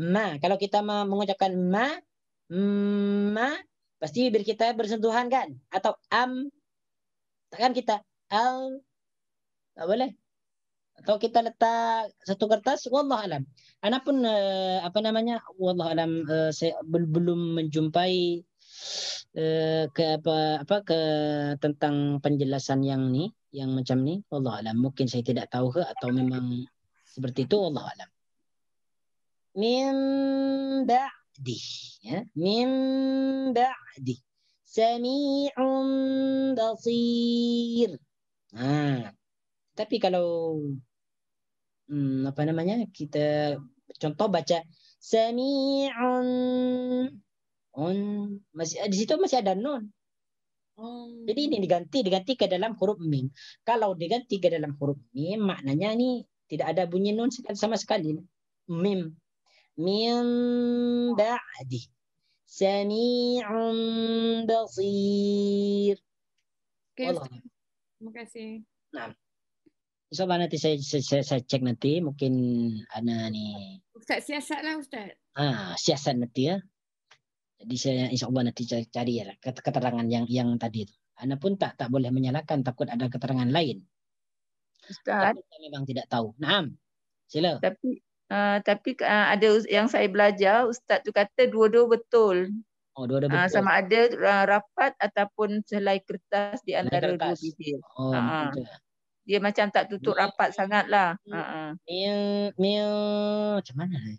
Ma, kalau kita mengucapkan ma ma pasti bibir kita bersentuhan kan atau am tekan kita al tak boleh atau kita letak satu kertas wallah alam anapun uh, eh, apa namanya wallah alam uh, saya bel belum menjumpai uh, ke apa apa ke tentang penjelasan yang ni yang macam ni wallah alam mungkin saya tidak tahu ke atau memang seperti itu wallah alam min ba'di ya min ba'di sami'un basir ha tapi kalau hmm, apa namanya kita contoh baca sami'un on masih di situ masih ada nun hmm. jadi ini diganti diganti ke dalam huruf mim kalau diganti ke dalam huruf mim maknanya ni tidak ada bunyi nun sama sekali mim min ba'di sami'un basir okay, terima kasih nah. InsyaAllah nanti saya, saya, saya cek nanti mungkin ana ni. Ustaz siasat lah Ustaz. Ha, siasat nanti ya. Jadi saya insya Allah nanti cari, cari lah ya, keterangan yang yang tadi tu. Ana pun tak tak boleh menyalahkan takut ada keterangan lain. Ustaz. Tapi saya memang tidak tahu. Naam. Sila. Tapi uh, tapi uh, ada yang saya belajar Ustaz tu kata dua-dua betul. Oh, dua-dua ha, betul. Uh, sama ada uh, rapat ataupun selai kertas di antara kertas. dua bibir. Oh, ha. betul dia macam tak tutup miu, rapat sangatlah. Mew, hmm. mew, macam mana ni? Eh?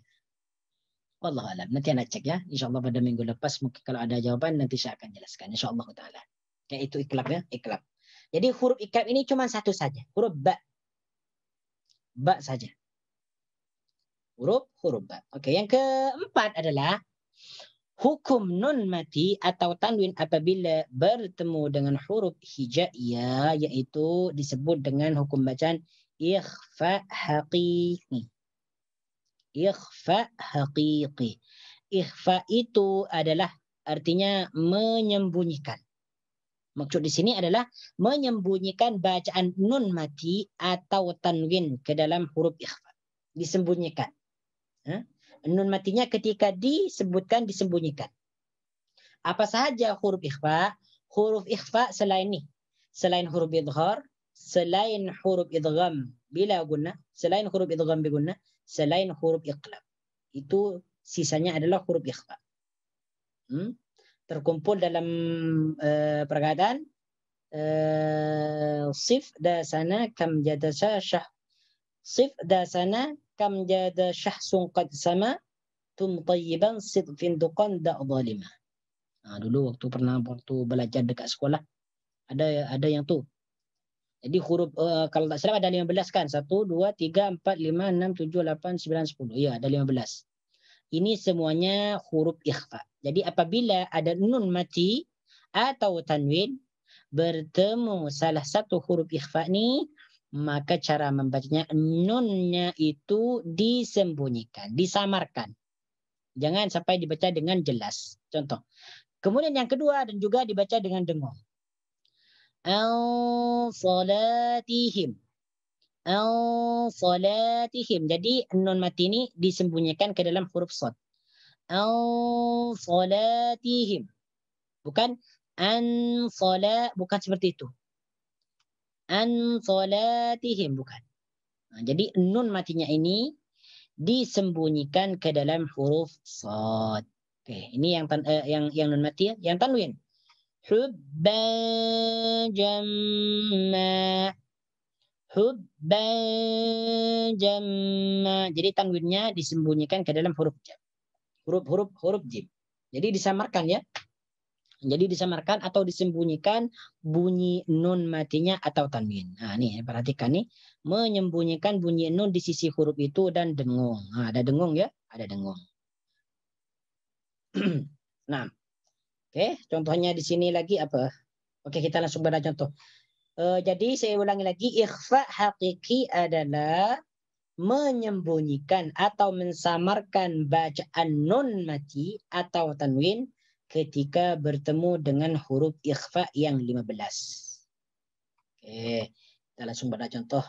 alam. Nanti nak cek ya. Insyaallah pada minggu lepas mungkin kalau ada jawapan nanti saya akan jelaskan InsyaAllah allah taala. itu ikhlab ya, ikhlab. Jadi huruf ikhlab ini cuma satu saja. Huruf ba. Ba saja. Huruf huruf ba. Okay, yang keempat adalah hukum nun mati atau tanwin apabila bertemu dengan huruf hijaiyah yaitu disebut dengan hukum bacaan ikhfa haqiqi. Ikhfa haqiqi. Ikhfa itu adalah artinya menyembunyikan. Maksud di sini adalah menyembunyikan bacaan nun mati atau tanwin ke dalam huruf ikhfa. Disembunyikan. Nun matinya ketika disebutkan disembunyikan. Apa saja huruf ikhfa? Huruf ikhfa selain ini. Selain huruf idghar selain huruf idgham bila guna, selain huruf idgham bila guna selain huruf iqlab. Itu sisanya adalah huruf ikhfa. Hmm? Terkumpul dalam uh, perkataan uh, sif dasana kam jadasa syah sif dasana kam jada syahsun qad sama tum tayyiban sidqin duqan da zalima. Nah, dulu waktu pernah waktu belajar dekat sekolah ada ada yang tuh. Jadi huruf uh, kalau tak salah ada 15 kan? 1 2 3 4 5 6 7 8 9 10. Ya, ada 15. Ini semuanya huruf ikhfa. Jadi apabila ada nun mati atau tanwin bertemu salah satu huruf ikhfa ni maka cara membacanya nunnya itu disembunyikan, disamarkan. Jangan sampai dibaca dengan jelas. Contoh. Kemudian yang kedua dan juga dibaca dengan dengung. Al salatihim. Al salatihim. Jadi nun mati ini disembunyikan ke dalam huruf sod. Al salatihim. Bukan an salat bukan seperti itu an salatihim bukan. Nah, jadi nun matinya ini disembunyikan ke dalam huruf sad. Oke, ini yang tan, eh, yang yang nun mati ya, yang tanwin. Hubban jamma. Hubban jamma. Jadi tanwinnya disembunyikan ke dalam huruf jam. Huruf huruf huruf jim. Jadi disamarkan ya. Jadi disamarkan atau disembunyikan bunyi nun matinya atau tanwin. Nah, nih perhatikan nih, menyembunyikan bunyi nun di sisi huruf itu dan dengung. Nah, ada dengung ya, ada dengung. [CLEARS THROAT] nah, oke, okay, contohnya di sini lagi apa? Oke, okay, kita langsung pada contoh. Uh, jadi saya ulangi lagi, ikhfa hakiki adalah menyembunyikan atau mensamarkan bacaan nun mati atau tanwin ketika bertemu dengan huruf ikhfa yang 15. Oke, kita langsung pada contoh.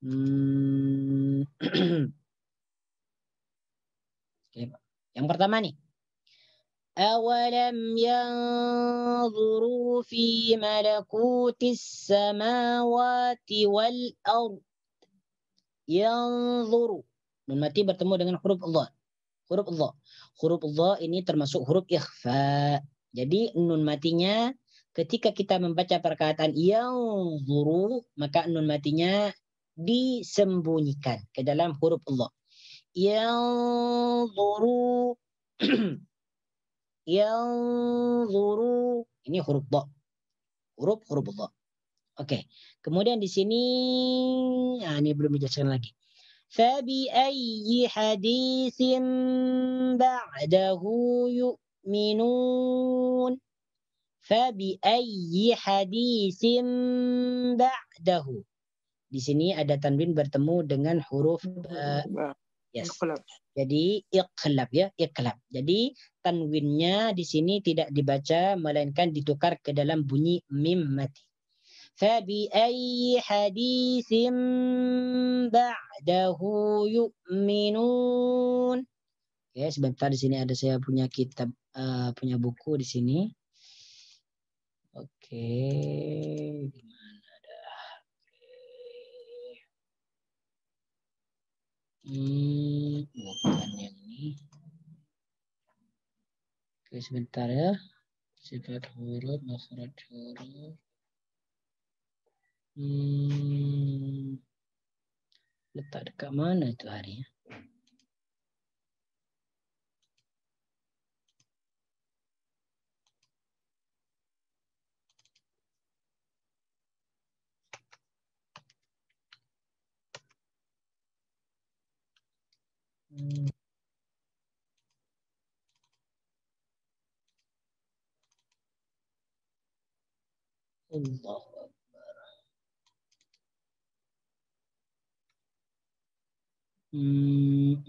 Hmm. [CLEARS THROAT] Oke, yang pertama nih. أولم ينظروا في ملكوت السماوات والأرض ينظروا Nun mati bertemu dengan huruf Allah. Huruf Allah huruf dha ini termasuk huruf ikhfa. Jadi nun matinya ketika kita membaca perkataan yang maka nun matinya disembunyikan ke dalam huruf Allah. Yanzuru [CLEARS THROAT] Yanzuru ini huruf dha. Huruf huruf dha. Oke. Okay. Kemudian di sini nah ini belum dijelaskan lagi. فبأي حديث بعده يؤمنون فبأي حديث بعده di sini ada tanwin bertemu dengan huruf uh, yes. Jadi iqlab ya, iqlab. Jadi tanwinnya di sini tidak dibaca melainkan ditukar ke dalam bunyi mim mati. فبأي حديث بعده يؤمنون Oke, sebentar di sini ada saya punya kitab uh, punya buku di sini. Oke, gimana dah? Hmm, bukan yang ini. Oke, sebentar ya. Sifat huruf, makhraj huruf. Hmm, letak dekat mana itu hari ya? Allah. الشام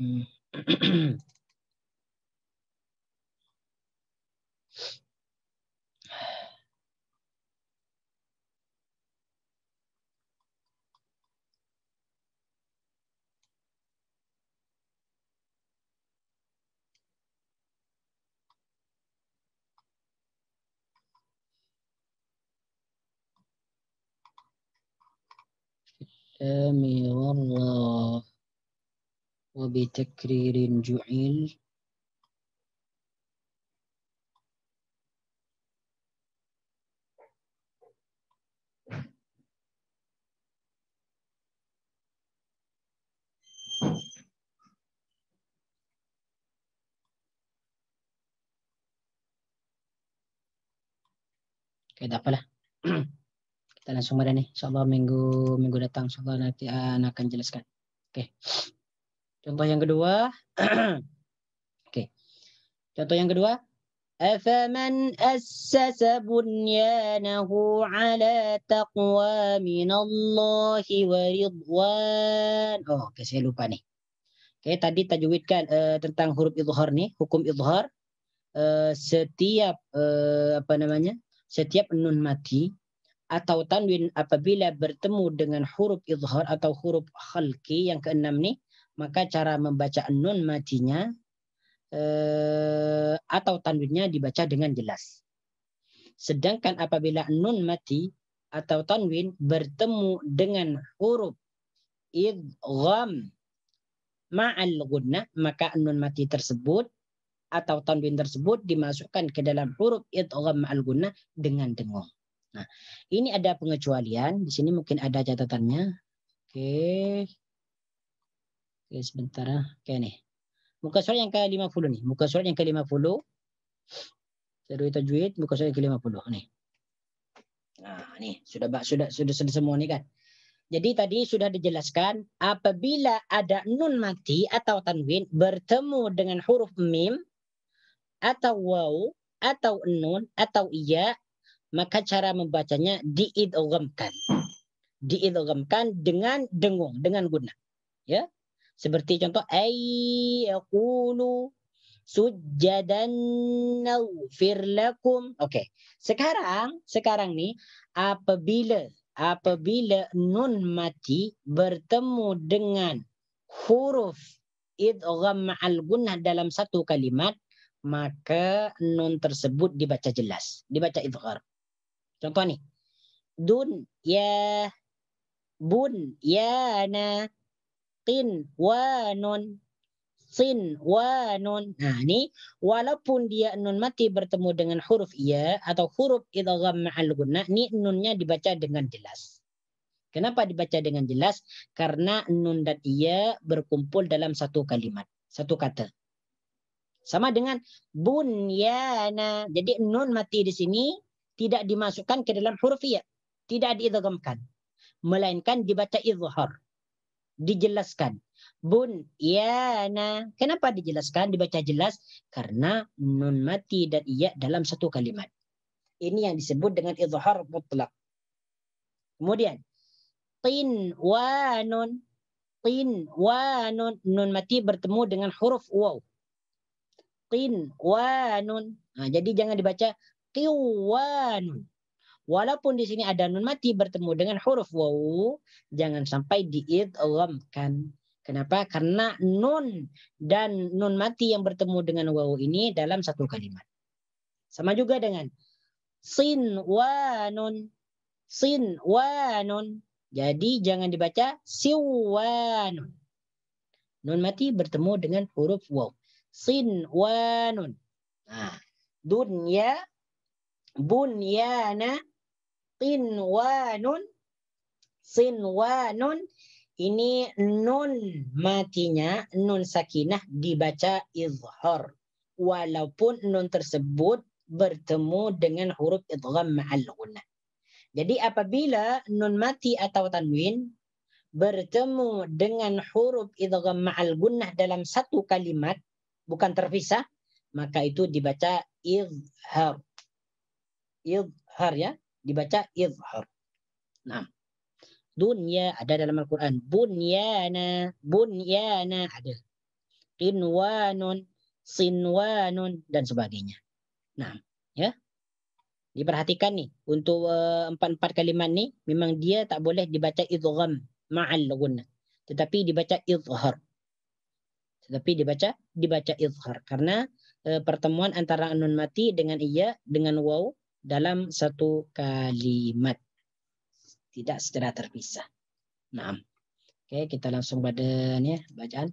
والراحة وبتكرير جعل Oke, apa lah. [CLEARS THROAT] Kita langsung pada nih. Insyaallah minggu minggu datang insyaallah nanti akan jelaskan. Oke. Okay. Contoh yang kedua. [CLEARS THROAT] Oke. Okay. Contoh yang kedua. أفمن أسس بنيانه على تقوى من wa ridwan. Oh, okay, saya lupa nih. Oke, okay, tadi tajwidkan uh, tentang huruf idhar nih, hukum idhar. Uh, eh, setiap uh, apa namanya? Setiap nun mati atau tanwin apabila bertemu dengan huruf idhar atau huruf khalqi yang keenam nih maka cara membaca nun matinya eh, atau tanwinnya dibaca dengan jelas. Sedangkan apabila nun mati atau tanwin bertemu dengan huruf idgham ma'al gunna, maka nun mati tersebut atau tanwin tersebut dimasukkan ke dalam huruf idgham ma'al gunna dengan dengung. Nah, ini ada pengecualian. Di sini mungkin ada catatannya. Oke. Okay. Okay, ya, sebentar. Ya. ni. Muka surat yang ke-50 nih. Muka surat yang ke-50. Terus tajwid, muka surat yang ke-50 nih. Ah, ni. sudah sudah sudah sudah semua nih kan. Jadi tadi sudah dijelaskan apabila ada nun mati atau tanwin bertemu dengan huruf mim atau waw atau nun atau iya maka cara membacanya diidogamkan. Diidogamkan dengan dengung, dengan guna. Ya. Seperti contoh ay yaqulu sujadan naufir lakum. Oke. Okay. Sekarang sekarang nih apabila apabila nun mati bertemu dengan huruf idgham ma'al gunnah dalam satu kalimat maka nun tersebut dibaca jelas, dibaca idghar. Contoh nih. Dun ya bun ya na tin wa nun sin wa nun. Nah, ini walaupun dia nun mati bertemu dengan huruf ya atau huruf idgham ma'al gunna, ini nunnya dibaca dengan jelas. Kenapa dibaca dengan jelas? Karena nun dan ya berkumpul dalam satu kalimat, satu kata. Sama dengan bunyana. Jadi nun mati di sini tidak dimasukkan ke dalam huruf ya tidak diidghamkan, melainkan dibaca idhar dijelaskan. Bun, ya, nah. Kenapa dijelaskan, dibaca jelas? Karena nun mati dan iya dalam satu kalimat. Ini yang disebut dengan izhar mutlak. Kemudian, tin wa nun. Tin wa nun. Nun mati bertemu dengan huruf waw. Tin wa nun. Nah, jadi jangan dibaca qiwanun. Walaupun di sini ada nun mati bertemu dengan huruf wawu, jangan sampai diidghamkan. Kenapa? Karena nun dan nun mati yang bertemu dengan wawu ini dalam satu kalimat. Sama juga dengan sin wa nun. Sin wa nun. Jadi jangan dibaca siwanun. Nun mati bertemu dengan huruf waw. Sin wa nun. Nah, dunya bunyana sinwanun sinwanun ini nun matinya nun sakinah dibaca izhar walaupun nun tersebut bertemu dengan huruf idgham ma'al gunnah. Jadi apabila nun mati atau tanwin bertemu dengan huruf idgham ma'al gunnah dalam satu kalimat bukan terpisah maka itu dibaca izhar. Izhar ya dibaca izhar. Nah, Dunia ada dalam Al-Quran. Bunyana, bunyana ada. Inwanun, sinwanun, dan sebagainya. Nah, ya. Diperhatikan nih, untuk eh, empat-empat uh, kalimat ni, memang dia tak boleh dibaca idgham ma'al guna, Tetapi dibaca izhar. Tetapi dibaca dibaca izhar. Karena uh, pertemuan antara nun mati dengan iya, dengan waw, dalam satu kalimat. Tidak secara terpisah. Nah. Oke, kita langsung ini ya eh, bacaan.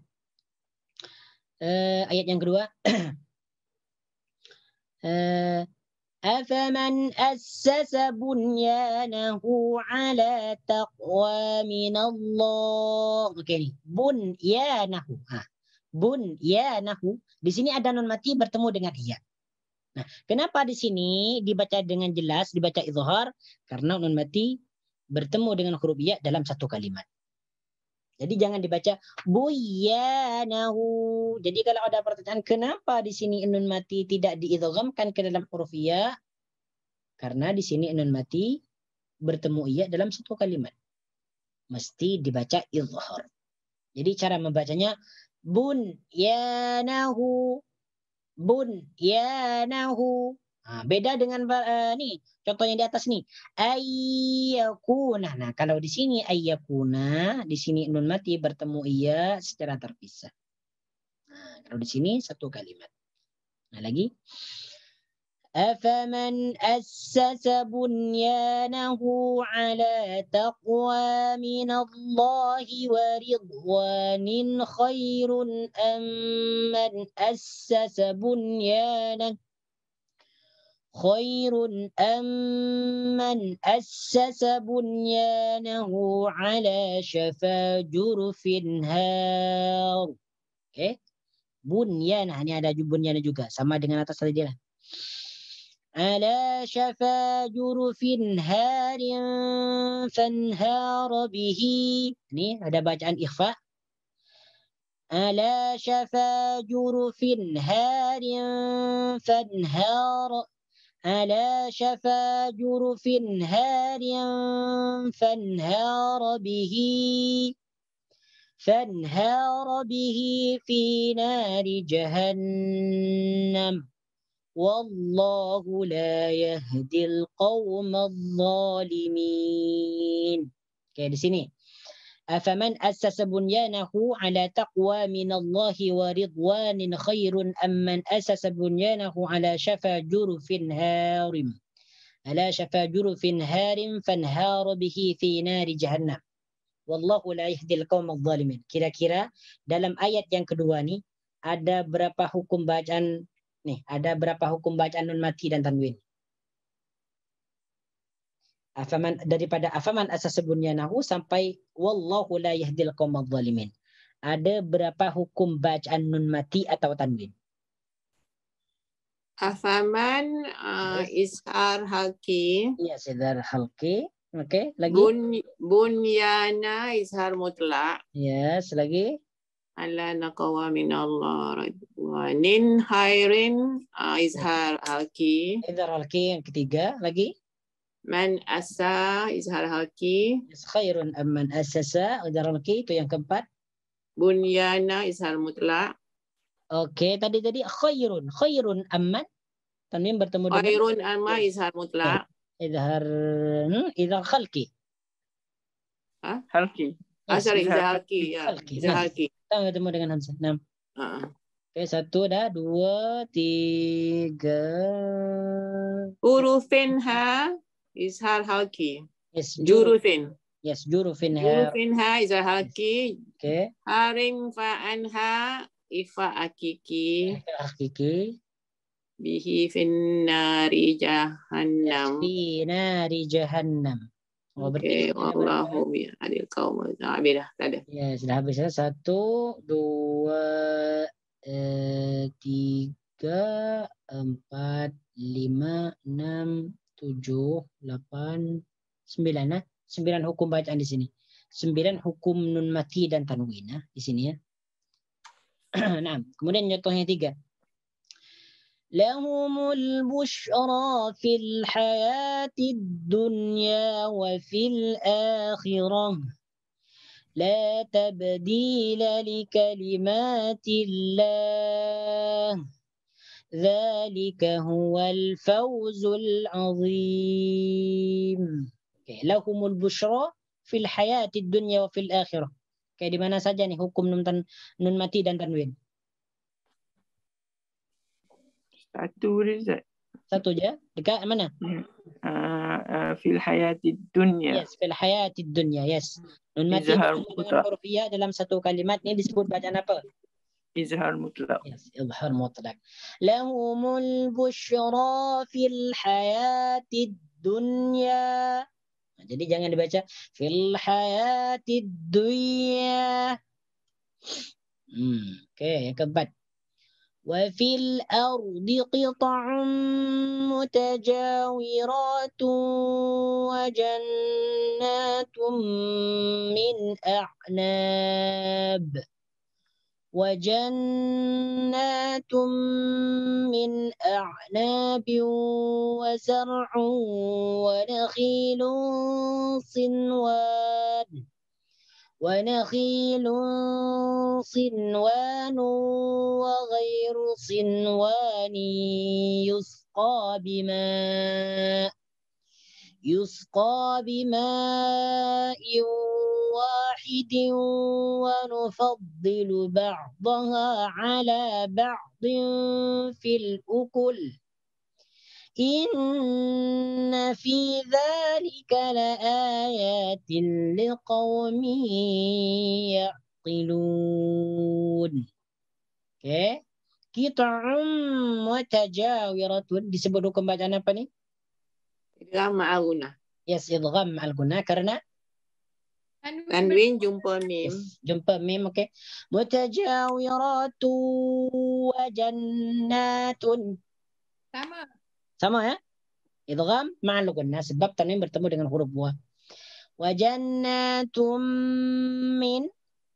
Eh, ayat yang kedua. [CLEARS THROAT] eh, أفمن أسس ala taqwa تقوى من Oke okay, nih, bunyanahu. bunyanahu. Di sini ada non mati bertemu dengan iya. Nah, kenapa di sini dibaca dengan jelas, dibaca izhar? Karena nun mati bertemu dengan huruf ya dalam satu kalimat. Jadi jangan dibaca buyanahu. Jadi kalau ada pertanyaan kenapa di sini nun mati tidak diidghamkan ke dalam huruf ya? Karena di sini nun mati bertemu ya dalam satu kalimat. Mesti dibaca izhar. Jadi cara membacanya bun yanahu bunyanahu. Nah, beda dengan uh, eh, nih contohnya di atas nih ayyakuna. Nah, kalau di sini ayyakuna, di sini nun mati bertemu ia secara terpisah. Nah, kalau di sini satu kalimat. Nah, lagi أفمن أسس بنيانه على تقوى من الله ورضوان خير أم من أسس بنيانه خير أم من أسس بنيانه على شفا جرف هار okay. bunyan ini ada bunyan juga sama dengan atas tadi lah على شفا جرف هار فانهار به ini هذا bacaan الإخفاء على شفا جرف هار فانهار على شفا جرف هار فانهار به فانهار به في نار جهنم والله لا يهدي القوم الظالمين kayak di sini أفمن أسس بنيانه على تقوى من الله ورضوان خير أم من أسس بنيانه على شفا جرف هارم على شفا جرف هارم فانهار به في نار جهنم والله لا يهدي القوم الظالمين كلا كلا dalam ayat yang kedua ni ada berapa hukum bacaan Nih, ada berapa hukum bacaan nun mati dan tanwin? Afaman daripada afaman asas sebunnya nahu sampai wallahu la yahdil qaumadh zalimin. Ada berapa hukum bacaan nun mati atau tanwin? Afaman uh, ishar halki. Iya, ishar halki. Oke, okay, lagi. Bun, bunyana ishar mutlak. Yes, lagi. ألا نقوى min Allah ridwanin hairin izhar halki izhar halki yang ketiga lagi man asa izhar halki khairun amman asasa izhar halki itu yang keempat bunyana izhar mutla Oke, tadi tadi khairun, khairun amman. Tanwin bertemu dengan khairun amma izhar mutla Izhar hmm, izhar khalqi. Hah? Halki. Ah, sorry, izhar halki. Ya. Izhar halki. Nah. Kita eh, ketemu dengan Hamzah. Enam. Uh-uh. Oke, okay, satu dah, dua, tiga. ha is hal halki. Yes, jurufin. Yes, jurufin ha. Jurufin ha is hal halki. Yes. Okay. Harim ha ifa akiki. Akiki. Bihi fin nari jahannam. Yes, fi nari jahannam. Oh, Oke, okay. adil kaum abidah. Ada. Ya, sudah habis ya. Satu, dua, eh, tiga, empat, lima, enam, tujuh, delapan, sembilan. Nah, sembilan hukum bacaan di sini. Sembilan hukum nun mati dan tanwin. Nah, di sini ya. [CLEARS THROAT] nah, kemudian nyotohnya tiga. لهم البشرى في الحياة الدنيا وفي الآخرة لا تبديل لكلمات الله ذلك هو الفوز العظيم لهم البشرى في الحياة الدنيا وفي الآخرة كلمة di mana نمتن nih hukum nun, Satu Rizat. Satu je? Dekat mana? Uh, uh, fil hayati dunia. Yes, fil hayati dunia. Yes. Nun mati Izhar mutlak. Rupiah dalam satu kalimat ni disebut bacaan apa? Izhar mutlak. Yes, izhar mutlak. Lahumul bushra fil hayati dunia. Ha, jadi jangan dibaca fil hayati dunia. Hmm, okay, yang keempat. وفي الأرض قطع متجاورات وجنات من أعناب وجنات من أعناب وزرع ونخيل صنوان ونخيل صنوان وغير صنوان يسقى بماء يسقى بماء واحد ونفضل بعضها على بعض في الأكل إن في ذلك لآيات لقوم يعقلون Okay. Kita'um mutajawiratun disebut hukum bacaan apa nih? Idgham ma'al Yes, idgham ma'al karena Tanwin jumpa mim. Yes, jumpa mim, oke. Okay. Mutajawiratun wa jannatun. Sama. Sama ya? Idgham kan ma'alukun kan? nasib. Bab tanwin bertemu dengan huruf wa. Wa jannatum min.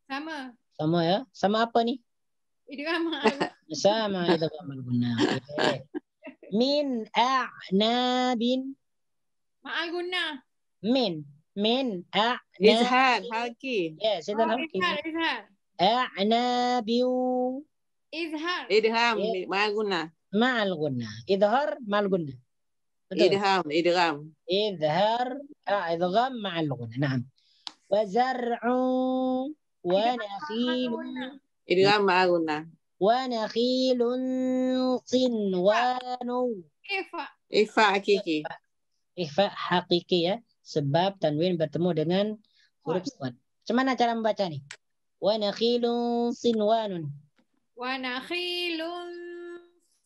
Sama. Sama ya? Sama apa nih? Idgham kan [LAUGHS] Sama idgham ma'alukun nasib. Min a'nabin. Ma'al gunnah. Min. Min a'nabin. Izhar. Halki. Ya, yes, izhar halki. Oh, izhar, izhar. A'nabiu. Izhar. Idgham ya. ma'al gunnah ma'al guna, Idhar ma'al guna, Idham, idham, Idhar, ah, idham ma'al gunna. Naam. Wa zar'u wa nakhilun. Idham ma'al gunna. Wa nakhilun sinwanu. Ifa. Ifa hakiki. Ifa hakiki ya. Sebab tanwin bertemu dengan huruf suan. Cuman cara membaca nih? Wa nakhilun sinwanun. Wa nakhilun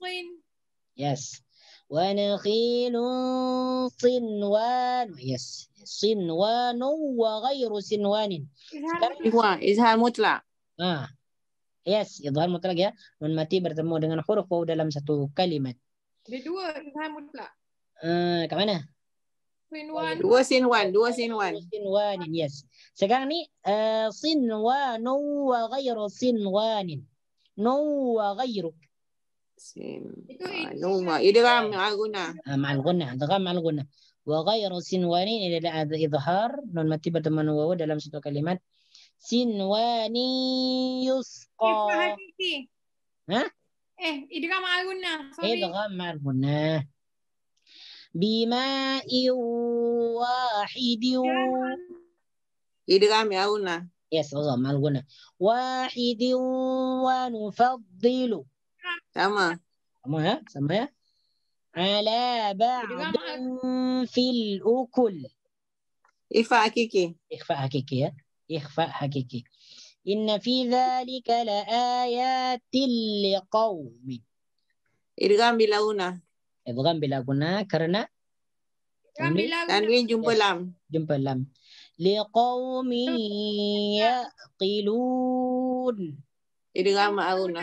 صين Yes. ونخيل صنوان Yes. صنوان وغير صنوان إظهار mutlak Ah. Yes, idhar mutlak ya. Nun mati bertemu dengan huruf waw dalam satu kalimat. Ada dua idhar mutlak. Uh, ke mana? Sinwan. Dua sinwan, dua sinwan. yes. Sekarang ni uh, sinwanu wa ghairu sinwanin. Nu wa ghairu. معلومة إدغام مع الغنى مع الغنى إدغام مع الغنى وغير sinwani ini adalah izhar nun mati berteman wawu dalam satu kalimat sinwani yusqa eh, Hah? eh idgham kan al-gunnah idgham kan al-gunnah bima wahidi ya, kan? ya idgham al-gunnah yes idgham al-gunnah wahidi wa nufaddilu sama. Sama ya? Sama ya? Ala ba'dan fil ukul. Ikhfa hakiki. Ikhfa hakiki ya. Ikhfa hakiki. Inna fi dhalika la ayatin liqawmin. Idgham bila guna. Idgham bila guna karena Tanwin jumpa lam. Jumpa lam. Liqawmin yaqilun. Idgham ma'aruna.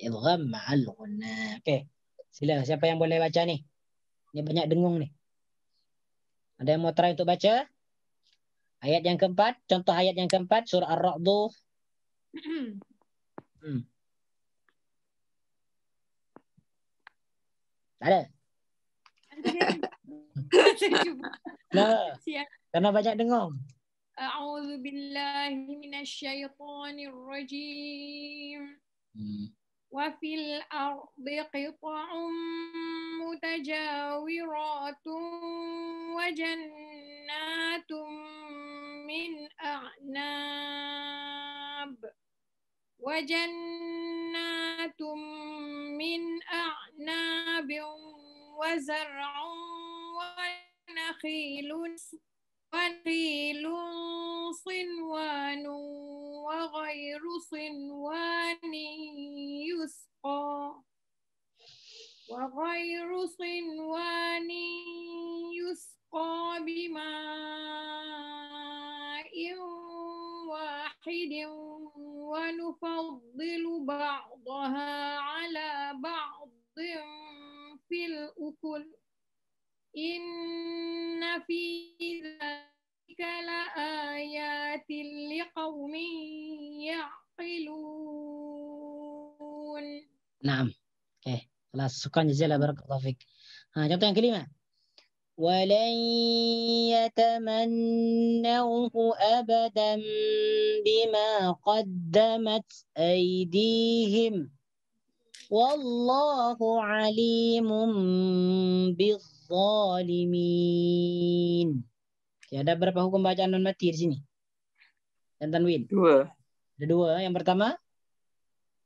idgham ma'al ghunna. Okey. Sila siapa yang boleh baca ni? Ni banyak dengung ni. Ada yang mau try untuk baca? Ayat yang keempat, contoh ayat yang keempat surah Ar-Ra'd. [CLEARS THROAT] hmm. Tak ada. no. [LAUGHS] Karena banyak dengung. أعوذ بالله من الشيطان الرجيم. وفي الأرض قطع متجاورات وجنات من أعناب وجنات من أعناب وزرع ونخيل قليل صنوان وغير صنوان يسقى وغير صنوان يسقى بماء واحد ونفضل بعضها على بعض في الأكل إن في ذلك لآيات لقوم يعقلون نعم okay. خلاص شكرا جزيلا بارك الله فيك ها جبتها كلمة ولن يتمنوه أبدا بما قدمت أيديهم والله عليم بالظلم zalimin. Okay, ada berapa hukum bacaan non mati di sini? Dan tanwin. Dua. Ada dua. Eh. Yang pertama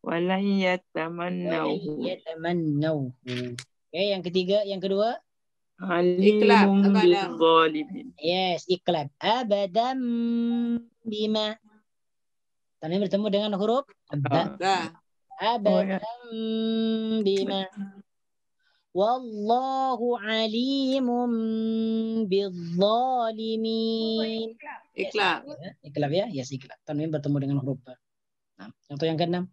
walan yatamannau. Okay, yang ketiga, yang kedua Alimun bil Yes, iklab. Abadam bima. Tanya bertemu dengan huruf? Ah. Abadam. Abadam bima. Wallahu alimun bizzalimin. Iklab. Iklab ya, yes ya, ya iklab. Tanwin bertemu dengan huruf ba. Nah, contoh yang keenam.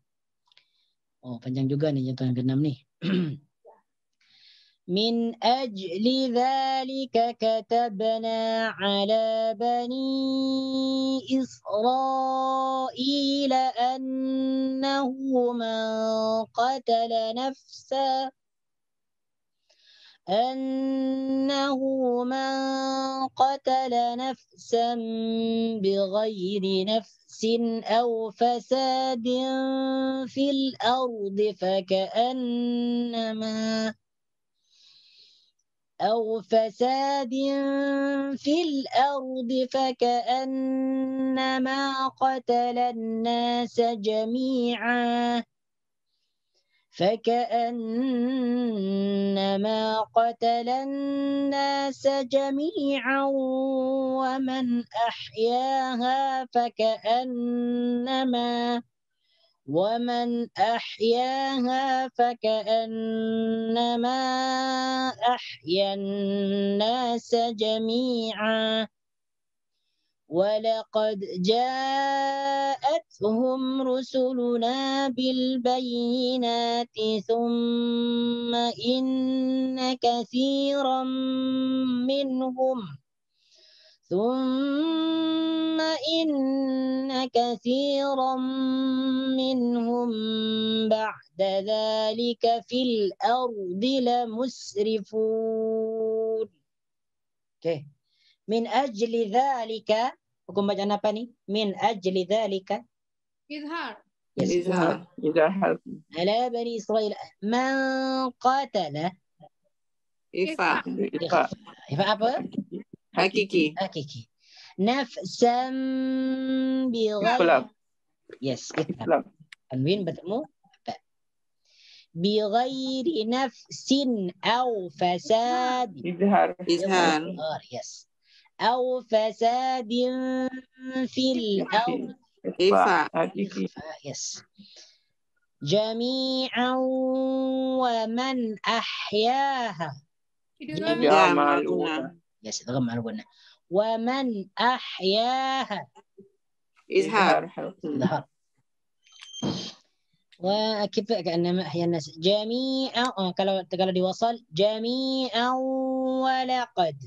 Oh, panjang juga nih contoh yang keenam nih. من [CLEARS THROAT] أجل أنه من قتل نفسا بغير نفس أو فساد في الأرض فكأنما أو فساد في الأرض فكأنما قتل الناس جميعاً فكأنما قتل الناس جميعا ومن أحياها فكأنما ومن أحياها فكأنما أحيا الناس جميعا ولقد جاءتهم رسلنا بالبينات ثم إن كثيرا منهم ثم إن كثيرا منهم بعد ذلك في الأرض لمسرفون. Okay. من أجل ذلك حكم بجانا باني من أجل ذلك إظهار إظهار على بني إسرائيل من قاتل إفا إفا إفا حقيقي حقيقي نفسا بغير إخلاف يس إخلاف أنوين بتمو بغير نفس أو فساد إظهار إظهار يس أو فساد في الأرض يس إيه جميعا ومن أحياها جمع الأولى yes. جمع ومن أحياها إظهار إظهار وكيف كأن أحيا الناس جميعا كلا كلا دي وصل جميعا ولقد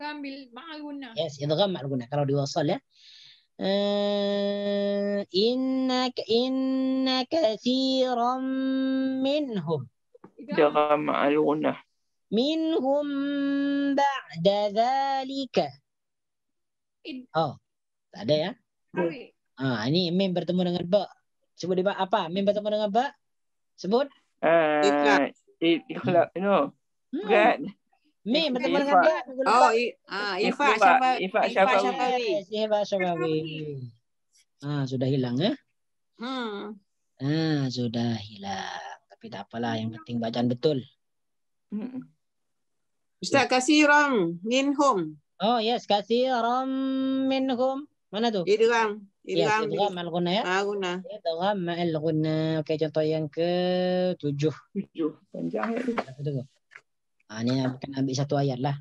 idgham bil ma'al gunna. Yes, idgham kan ma'al gunna kalau diwasal ya. Uh, eh, inna inna kathiran minhum. Idgham ma'al gunna. Minhum ba'da dhalika. oh, tak ada ya. Ah, ini mim bertemu dengan ba. Sebut dia apa? Mim bertemu dengan ba? Sebut? Uh, it, it, it, no. Hmm. مي berteman dengan dia Oh, lepas. Oh, ah, Ifa Syafawi. Ifa Syafawi. Ifa Syafawi. Ah, sudah hilang ya? Hmm. Ah, sudah hilang. Tapi tak apalah, yang penting bacaan betul. Hmm. Ustaz orang minhum. Oh, yes, orang minhum. Mana tu? Idgham. Idgham. Yes, idgham al-ghunna ya. Ah, guna. Idgham al-ghunna. Okey, contoh yang ke tujuh. Tujuh. Panjang ya. Tunggu. Nah, ini kena ambil satu ayat lah.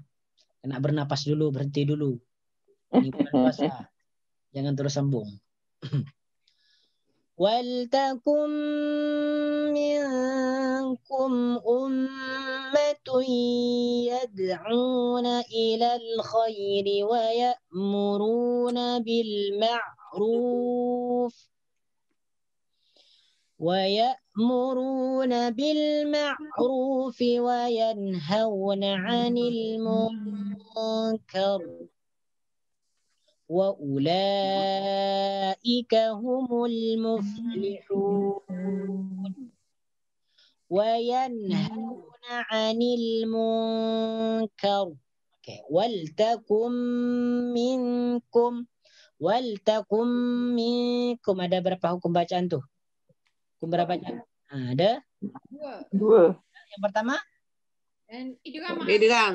Kena bernapas dulu, berhenti dulu. Ini bulan puasa. Jangan terus sambung. [CLEARS THROAT] yad'una ilal wa ya'muruna bil ma'ruf. Wa ya'muruna يأمرون بالمعروف وينهون عن المنكر وأولئك هم المفلحون وينهون عن المنكر ولتكن منكم Waltakum منكم Ada berapa hukum bacaan tuh? Hukum berapa bacaan? Ha, ada dua. dua. Yang pertama dan eh, idgham. Idgham.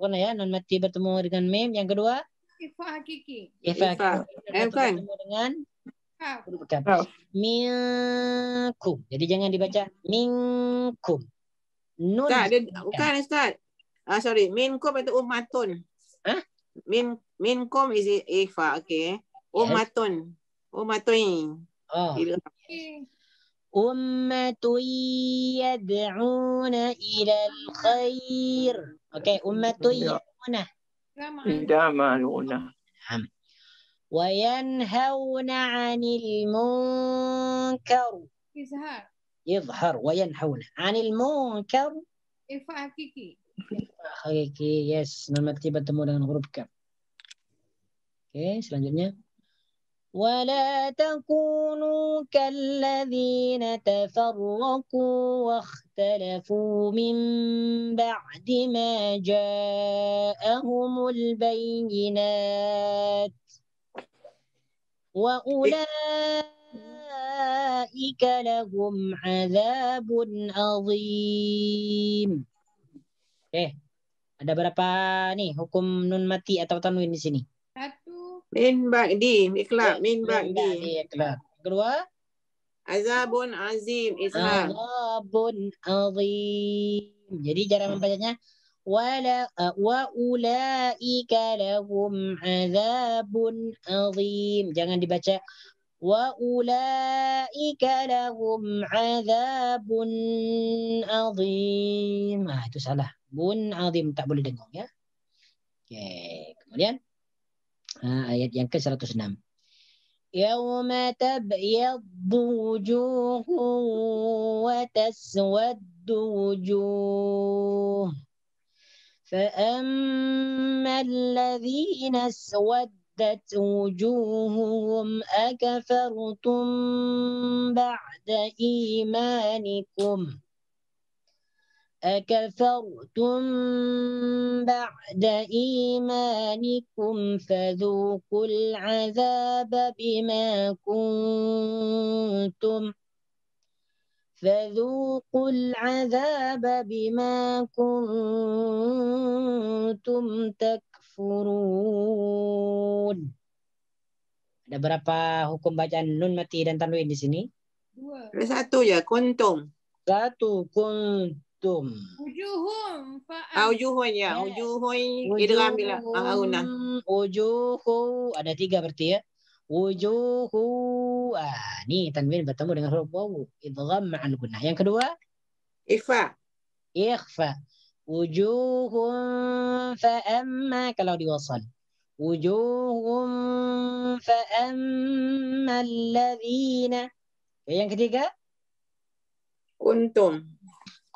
guna ya non mati bertemu dengan mim. Yang kedua Eva Kiki. Eva Dan bertemu dengan ha. Minkum. Jadi jangan dibaca minkum. Nun. Tak, dia, bukan ustaz. Ah sorry, minkum itu umatun. Umm ha? Min minkum is ifa, okay. Umatun, umm umatun. Oh. أمة يدعون إلى الخير أوكي أمة يدعون يدعون نعم وينهون عن المنكر إظهار يظهر وينهون عن المنكر إرفع حقيقي حقيقي yes memang bertemu dengan huruf kaf Oke, okay, selanjutnya. ولا تكونوا كالذين تفرقوا واختلفوا من بعد ما جاءهم البينات وأولئك لهم عذاب عظيم eh ada berapa nih hukum nun mati atau tanwin di sini Min ba'di iklab ya, min ba'di. Kedua Azabun azim Ishaq. Azabun azim. Jadi cara membacanya wala eh, wa ulaika lahum azabun azim. Jangan dibaca wa ulaika lahum azabun azim. Ah itu salah. Bun azim tak boleh dengung ya. Oke, okay. kemudian ها آه، yang ke-106. يوم تبيض وجوه وتسود وجوه فأما الذين اسودت وجوههم أكفرتم بعد إيمانكم ۖ أكفرتم بعد إيمانكم فذوقوا العذاب بما كنتم فذوقوا العذاب بما كنتم تكفرون Ada berapa hukum bacaan nun mati dan tanwin di sini? Dua. Satu ya, kuntum. Satu, kun tum. Ujuhum fa ah, ujuhun ya, ujuhun idgham bila auna. Ujuhum. ada tiga berarti ya. Wujuhu. Ah, ini tanwin bertemu dengan huruf wawu. Idgham ma'al gunnah. Yang kedua? Ikhfa. Ikhfa. Ujuhum fa kalau diwasal. Ujuhum fa amma alladhina. Yang ketiga? Kuntum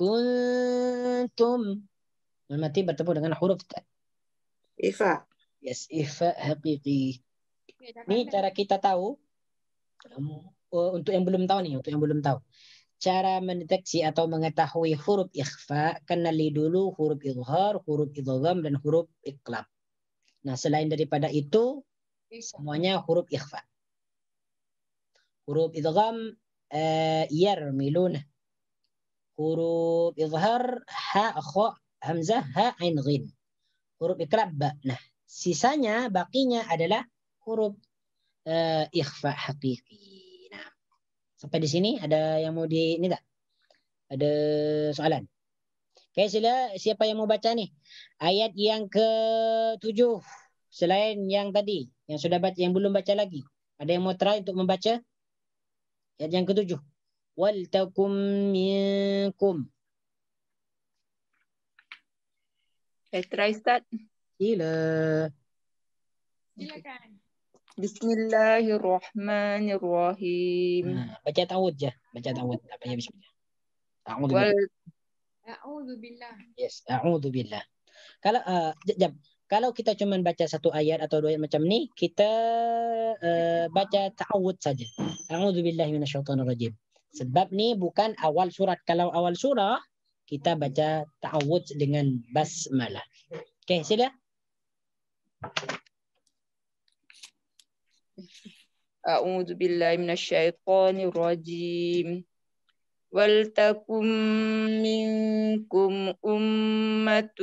kuntum mati bertemu dengan huruf ta. Ifa. Yes, ifa hakiki. Ini cara kita tahu oh, untuk yang belum tahu nih, untuk yang belum tahu. Cara mendeteksi atau mengetahui huruf ikhfa, kenali dulu huruf idhar, huruf idgham dan huruf iklab. Nah, selain daripada itu semuanya huruf ikhfa. Huruf idgham eh, yarmiluna huruf izhar ha kho hamzah ha ain ghin huruf ikrab ba nah sisanya bakinya adalah huruf uh, ikhfa hakiki nah sampai di sini ada yang mau di ini tak ada soalan Oke, sila siapa yang mau baca nih? Ayat yang ke-7 selain yang tadi yang sudah baca yang belum baca lagi. Ada yang mau try untuk membaca? Ayat yang ke-7. ولتكن منكم إلى بسم الله الرحمن الرحيم بجد أعود جا بجد أعود بجد بسم الله أعوذ بالله أعوذ بالله yes أعوذ بالله kalau uh, kalau kita cuma baca satu ayat atau dua ayat macam ni kita uh, baca ta'awud saja a'udzu billahi minasyaitonir rajim Sebab ni bukan awal surat. Kalau awal surah, kita baca ta'awudz dengan basmalah. Okey, sila. A'udhu billahi minasyaitonir rajim. ولتكن منكم أمة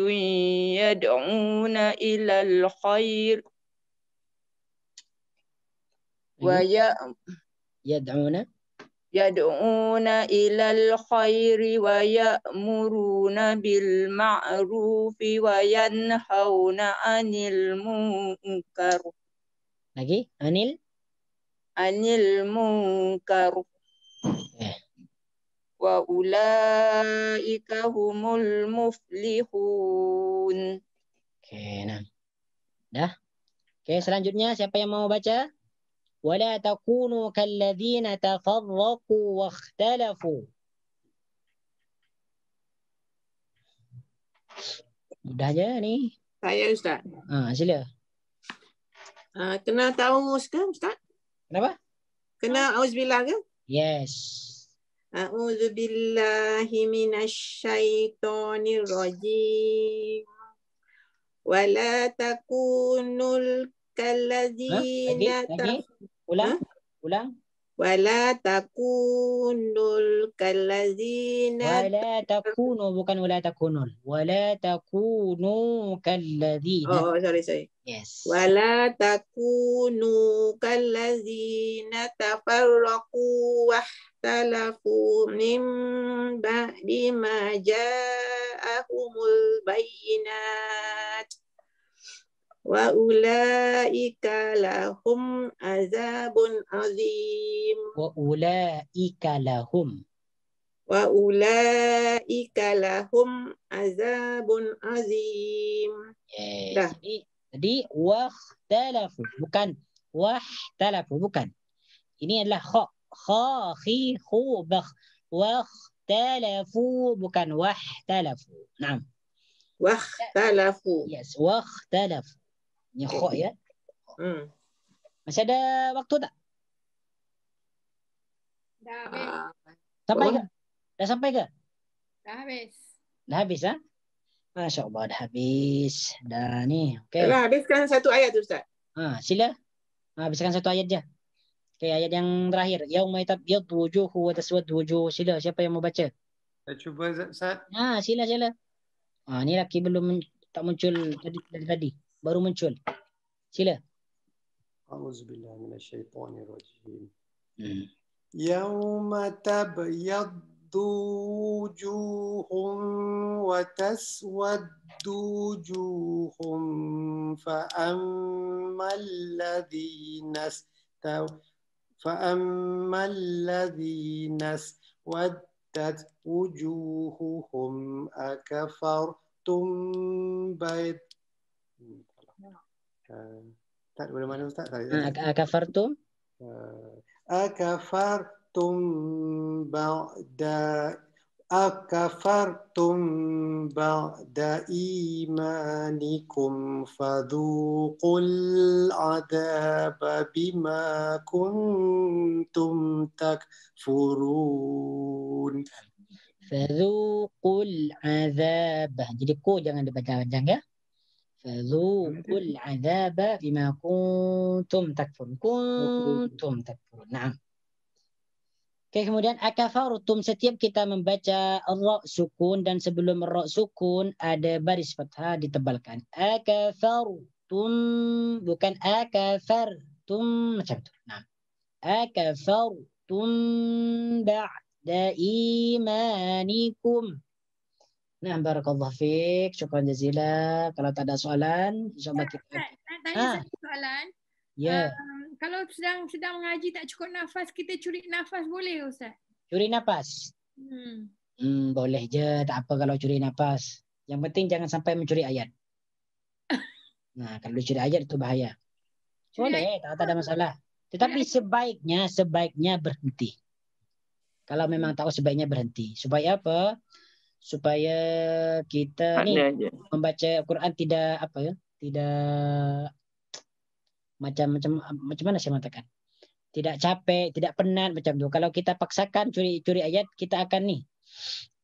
يدعون إلى الخير ويأ... يدعون yad'una ilal khairi wa ya'muruna bil ma'rufi wa yanhauna 'anil munkar. Lagi? Anil? Anil munkar. Eh. Wa ulaika humul muflihun. Oke, okay, nah. Dah. Oke, okay, selanjutnya siapa yang mau baca? ولا تكونوا كالذين تفرقوا واختلفوا Udah je ni. Saya Ustaz. Ha, sila. Uh, kena ta'awuz ke Ustaz? Kenapa? Kena auzubillah ke? Yes. أعوذ minasyaitonirrajim. Wala takunul kalladzina ولا Ulang, ulang. Wala takunul kalazina Wala takunu bukan wala takunul Wala takunu kalazina oh, oh, sorry, sorry Yes Wala takunu kallazina tafarraku wahtalafu Min ba'di ma ja'ahumul bayinat wa ulaika lahum azabun azim wa ulaika lahum wa ulaika lahum azabun azim yes. Dah. jadi jadi wahtalafu bukan wahtalafu bukan ini adalah kha kha khi khu bakh wahtalafu bukan wahtalafu nah wahtalafu yes wahtalafu Nyokok ya. Hmm. Masih ada waktu tak? Dah habis. Sampai ke? Dah sampai ke? Dah habis. Dah habis ah. Ha? Masya Allah dah habis. Dah ni. Okay. Dah habiskan satu ayat tu Ustaz. Ha, sila. Ha, habiskan satu ayat je. Okay, ayat yang terakhir. Yaum ma'itab yaud wujuhu wa taswad wujuhu. Sila, siapa yang mau baca? Saya cuba Ustaz. Ha, sila, sila. Ha, ni lagi belum tak muncul dari tadi. tadi. baru muncul. Sila. Auzubillah minasyaitonirrajim. Hmm. Yauma tabyaddu wujuhum wa taswaddu wujuhum fa ammal ladzina فأما الذين اسودت وجوههم أكفرتم بعد Ustaz, eh, boleh mana Ustaz? Tak, kafar tu? Akafar tum ba'da ah, akafartum ba'da imanikum fadhuqul adaba bima kuntum takfurun faduqul adaba jadi ko jangan dibaca panjang ya فذوقوا العذاب بما كنتم تكفرون كنتم تكفرون نعم Oke, kemudian akafarutum setiap kita membaca ra sukun dan sebelum ra sukun ada baris fathah ditebalkan. Akafarutum bukan akafartum macam itu. Nah. Akafarutum ba'da imanikum Nah, barakallahu fiik. Syukran jazila. Kalau tak ada soalan, insyaallah kita. tanya ha. satu soalan. Ya. kalau sedang sedang mengaji tak cukup nafas, kita curi nafas boleh ustaz? Curi nafas? Hmm. hmm boleh je, tak apa kalau curi nafas. Yang penting jangan sampai mencuri ayat. [LAUGHS] nah, kalau curi ayat itu bahaya. Boleh, tak, tak ada masalah. Tetapi sebaiknya, sebaiknya berhenti. Kalau memang hmm. tahu sebaiknya berhenti. Supaya apa? supaya kita nih aja. membaca Al-Quran tidak apa ya tidak macam macam macam mana saya mengatakan tidak capek tidak penat macam itu kalau kita paksakan curi curi ayat kita akan nih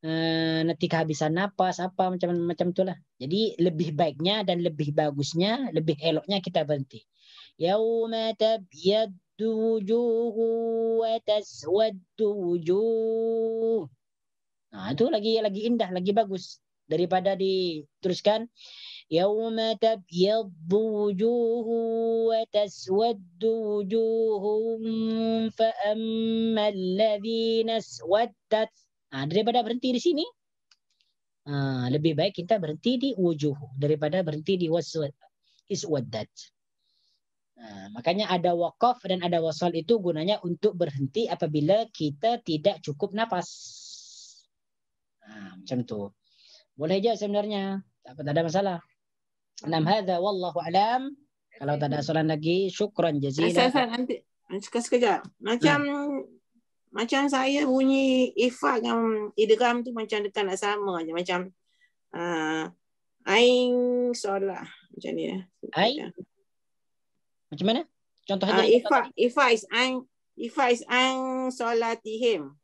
eh, nanti kehabisan napas apa macam macam itulah jadi lebih baiknya dan lebih bagusnya lebih eloknya kita berhenti yauma tabyaddu wujuhu wa taswaddu wujuh Nah, itu lagi lagi indah, lagi bagus daripada diteruskan yauma tabyaddu wujuhu wa taswaddu wujuhum fa ammal ladzina swaddat. Nah, daripada berhenti di sini uh, lebih baik kita berhenti di wujuh daripada berhenti di waswad iswaddat. Nah, makanya ada wakaf dan ada wasal itu gunanya untuk berhenti apabila kita tidak cukup nafas Ha, macam tu. Boleh je sebenarnya. Tak apa ada masalah. Nam hadza wallahu alam. Kalau tak ada soalan lagi, syukran jazila. Saya nanti sekejap. Macam ya. macam saya bunyi ifa dengan idgham tu macam dekat nak sama aja macam uh, ah, aing solat macam ni ya. Lah. Aing. Macam mana? Contoh uh, ah, aja. Ifa ifa is aing ifa is aing solatihim.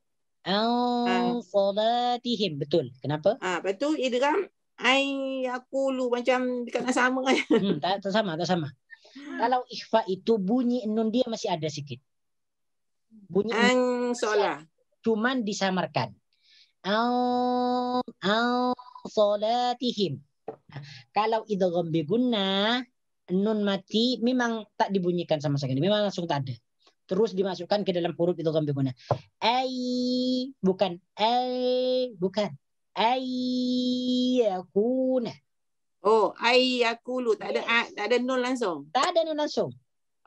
Al an ah. salatihim betul kenapa ah lepas tu idgham ai aqulu macam dekat nak sama kan [LAUGHS] hmm, tak, tak sama tak sama kalau ikhfa itu bunyi nun dia masih ada sikit bunyi Ang solah cuman disamarkan Al an salatihim nah, kalau idgham bi gunnah nun mati memang tak dibunyikan sama sekali memang langsung tak ada terus dimasukkan ke dalam huruf itu bi gunnah. Ai bukan ai bukan ai yakuna. Oh, ai yakulu tak ada ai, tak ada nun langsung. Tak ada nun langsung.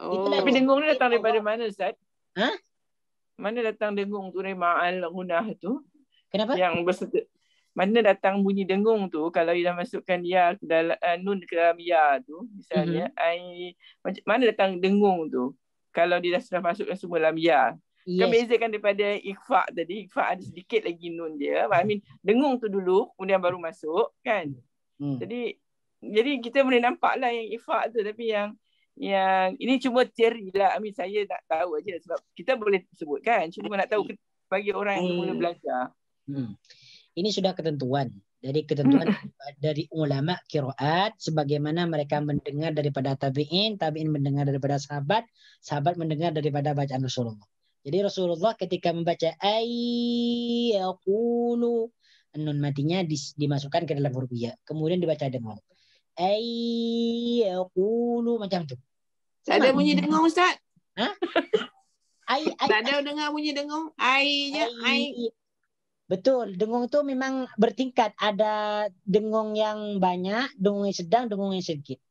Oh. Itulah Tapi dengung ni datang daripada mana Ustaz? Ha? Mana datang dengung tu dari ma'al gunnah tu? Kenapa? Yang berserta mana datang bunyi dengung tu kalau dia masukkan ya ke dalam uh, nun ke dalam ya tu misalnya mm-hmm. ai mana datang dengung tu kalau dia dah sudah masukkan semua lam ya. Yes. Kami bezakan daripada ikhfa tadi. Ikhfa ada sedikit lagi nun dia. I mean, dengung tu dulu kemudian baru masuk kan. Hmm. Jadi jadi kita boleh nampak lah yang ikhfa tu tapi yang yang ini cuma teori lah. I mean, saya nak tahu aja sebab kita boleh sebut kan. Cuma nak tahu bagi orang yang hmm. mula belajar. Hmm. Ini sudah ketentuan. dari ketentuan dari ulama kiroat sebagaimana mereka mendengar daripada tabiin tabiin mendengar daripada sahabat sahabat mendengar daripada bacaan Rasulullah jadi Rasulullah ketika membaca ayyakulu nun matinya dimasukkan ke dalam huruf ya kemudian dibaca dengung ayyakulu macam itu saya ada bunyi dengung Ustaz Hah? [LAUGHS] Ai, ai, ada dengar bunyi dengung. Ai je, ai. Betul, dengung itu memang bertingkat. Ada dengung yang banyak, dengung yang sedang, dengung yang sedikit.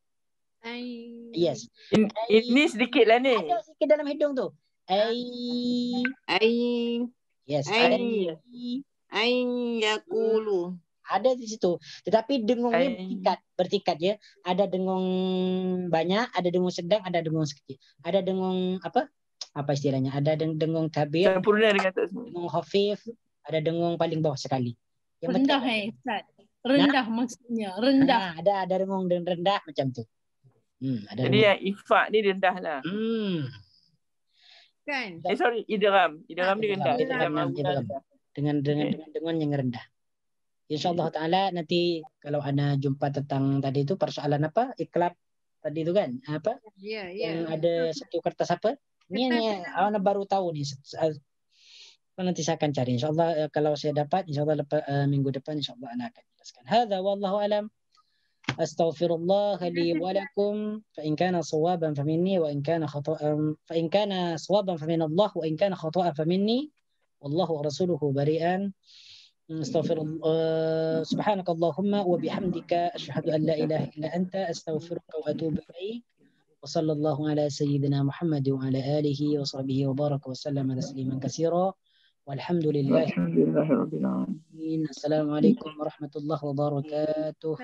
Ay. Yes. In, Ay. Ini sedikit lah ni. Ada sedikit dalam hidung tu. Ay. Ay. Yes. Ay. Ay. yakulu. Hmm. Ada di situ. Tetapi dengungnya ini bertingkat, bertingkat ya. Ada dengung banyak, ada dengung sedang, ada dengung sedikit. Ada dengung apa? Apa istilahnya? Ada deng dengung tabir. Sempurna dengan Dengung hafif ada dengung paling bawah sekali. Yang rendah eh, Ustaz. Rendah nah? maksudnya, rendah. Nah, ada ada dengung dan rendah macam tu. Hmm, ada Jadi yang ifak ni rendah lah. Hmm. Kan? Eh sorry, idram. Idram ni ah, rendah. Idram, idram, idram, idram. Dengan, dengan, dengan dengung yang rendah. InsyaAllah Ta'ala nanti kalau Ana jumpa tentang tadi itu persoalan apa? Iklab tadi itu kan? Apa? Yeah, yeah. Yang ada satu kertas apa? Ini, ini Ana baru tahu ni nanti saya akan cari Insyaallah eh, kalau saya dapat Insyaallah lepas, uh, eh, minggu depan Insyaallah anak akan jelaskan hadza wallahu alam astaghfirullah li wa lakum fa in kana sawaban fa minni wa in kana khata'an fa in kana sawaban fa min Allah wa in kana khata'an fa minni wallahu rasuluhu bari'an استغفر الله سبحانك اللهم وبحمدك اشهد ان لا اله الا انت استغفرك واتوب اليك وصلى الله على سيدنا محمد وعلى اله وصحبه وبارك وسلم تسليما كثيرا والحمد لله الحمد لله رب العالمين السلام عليكم ورحمة الله وبركاته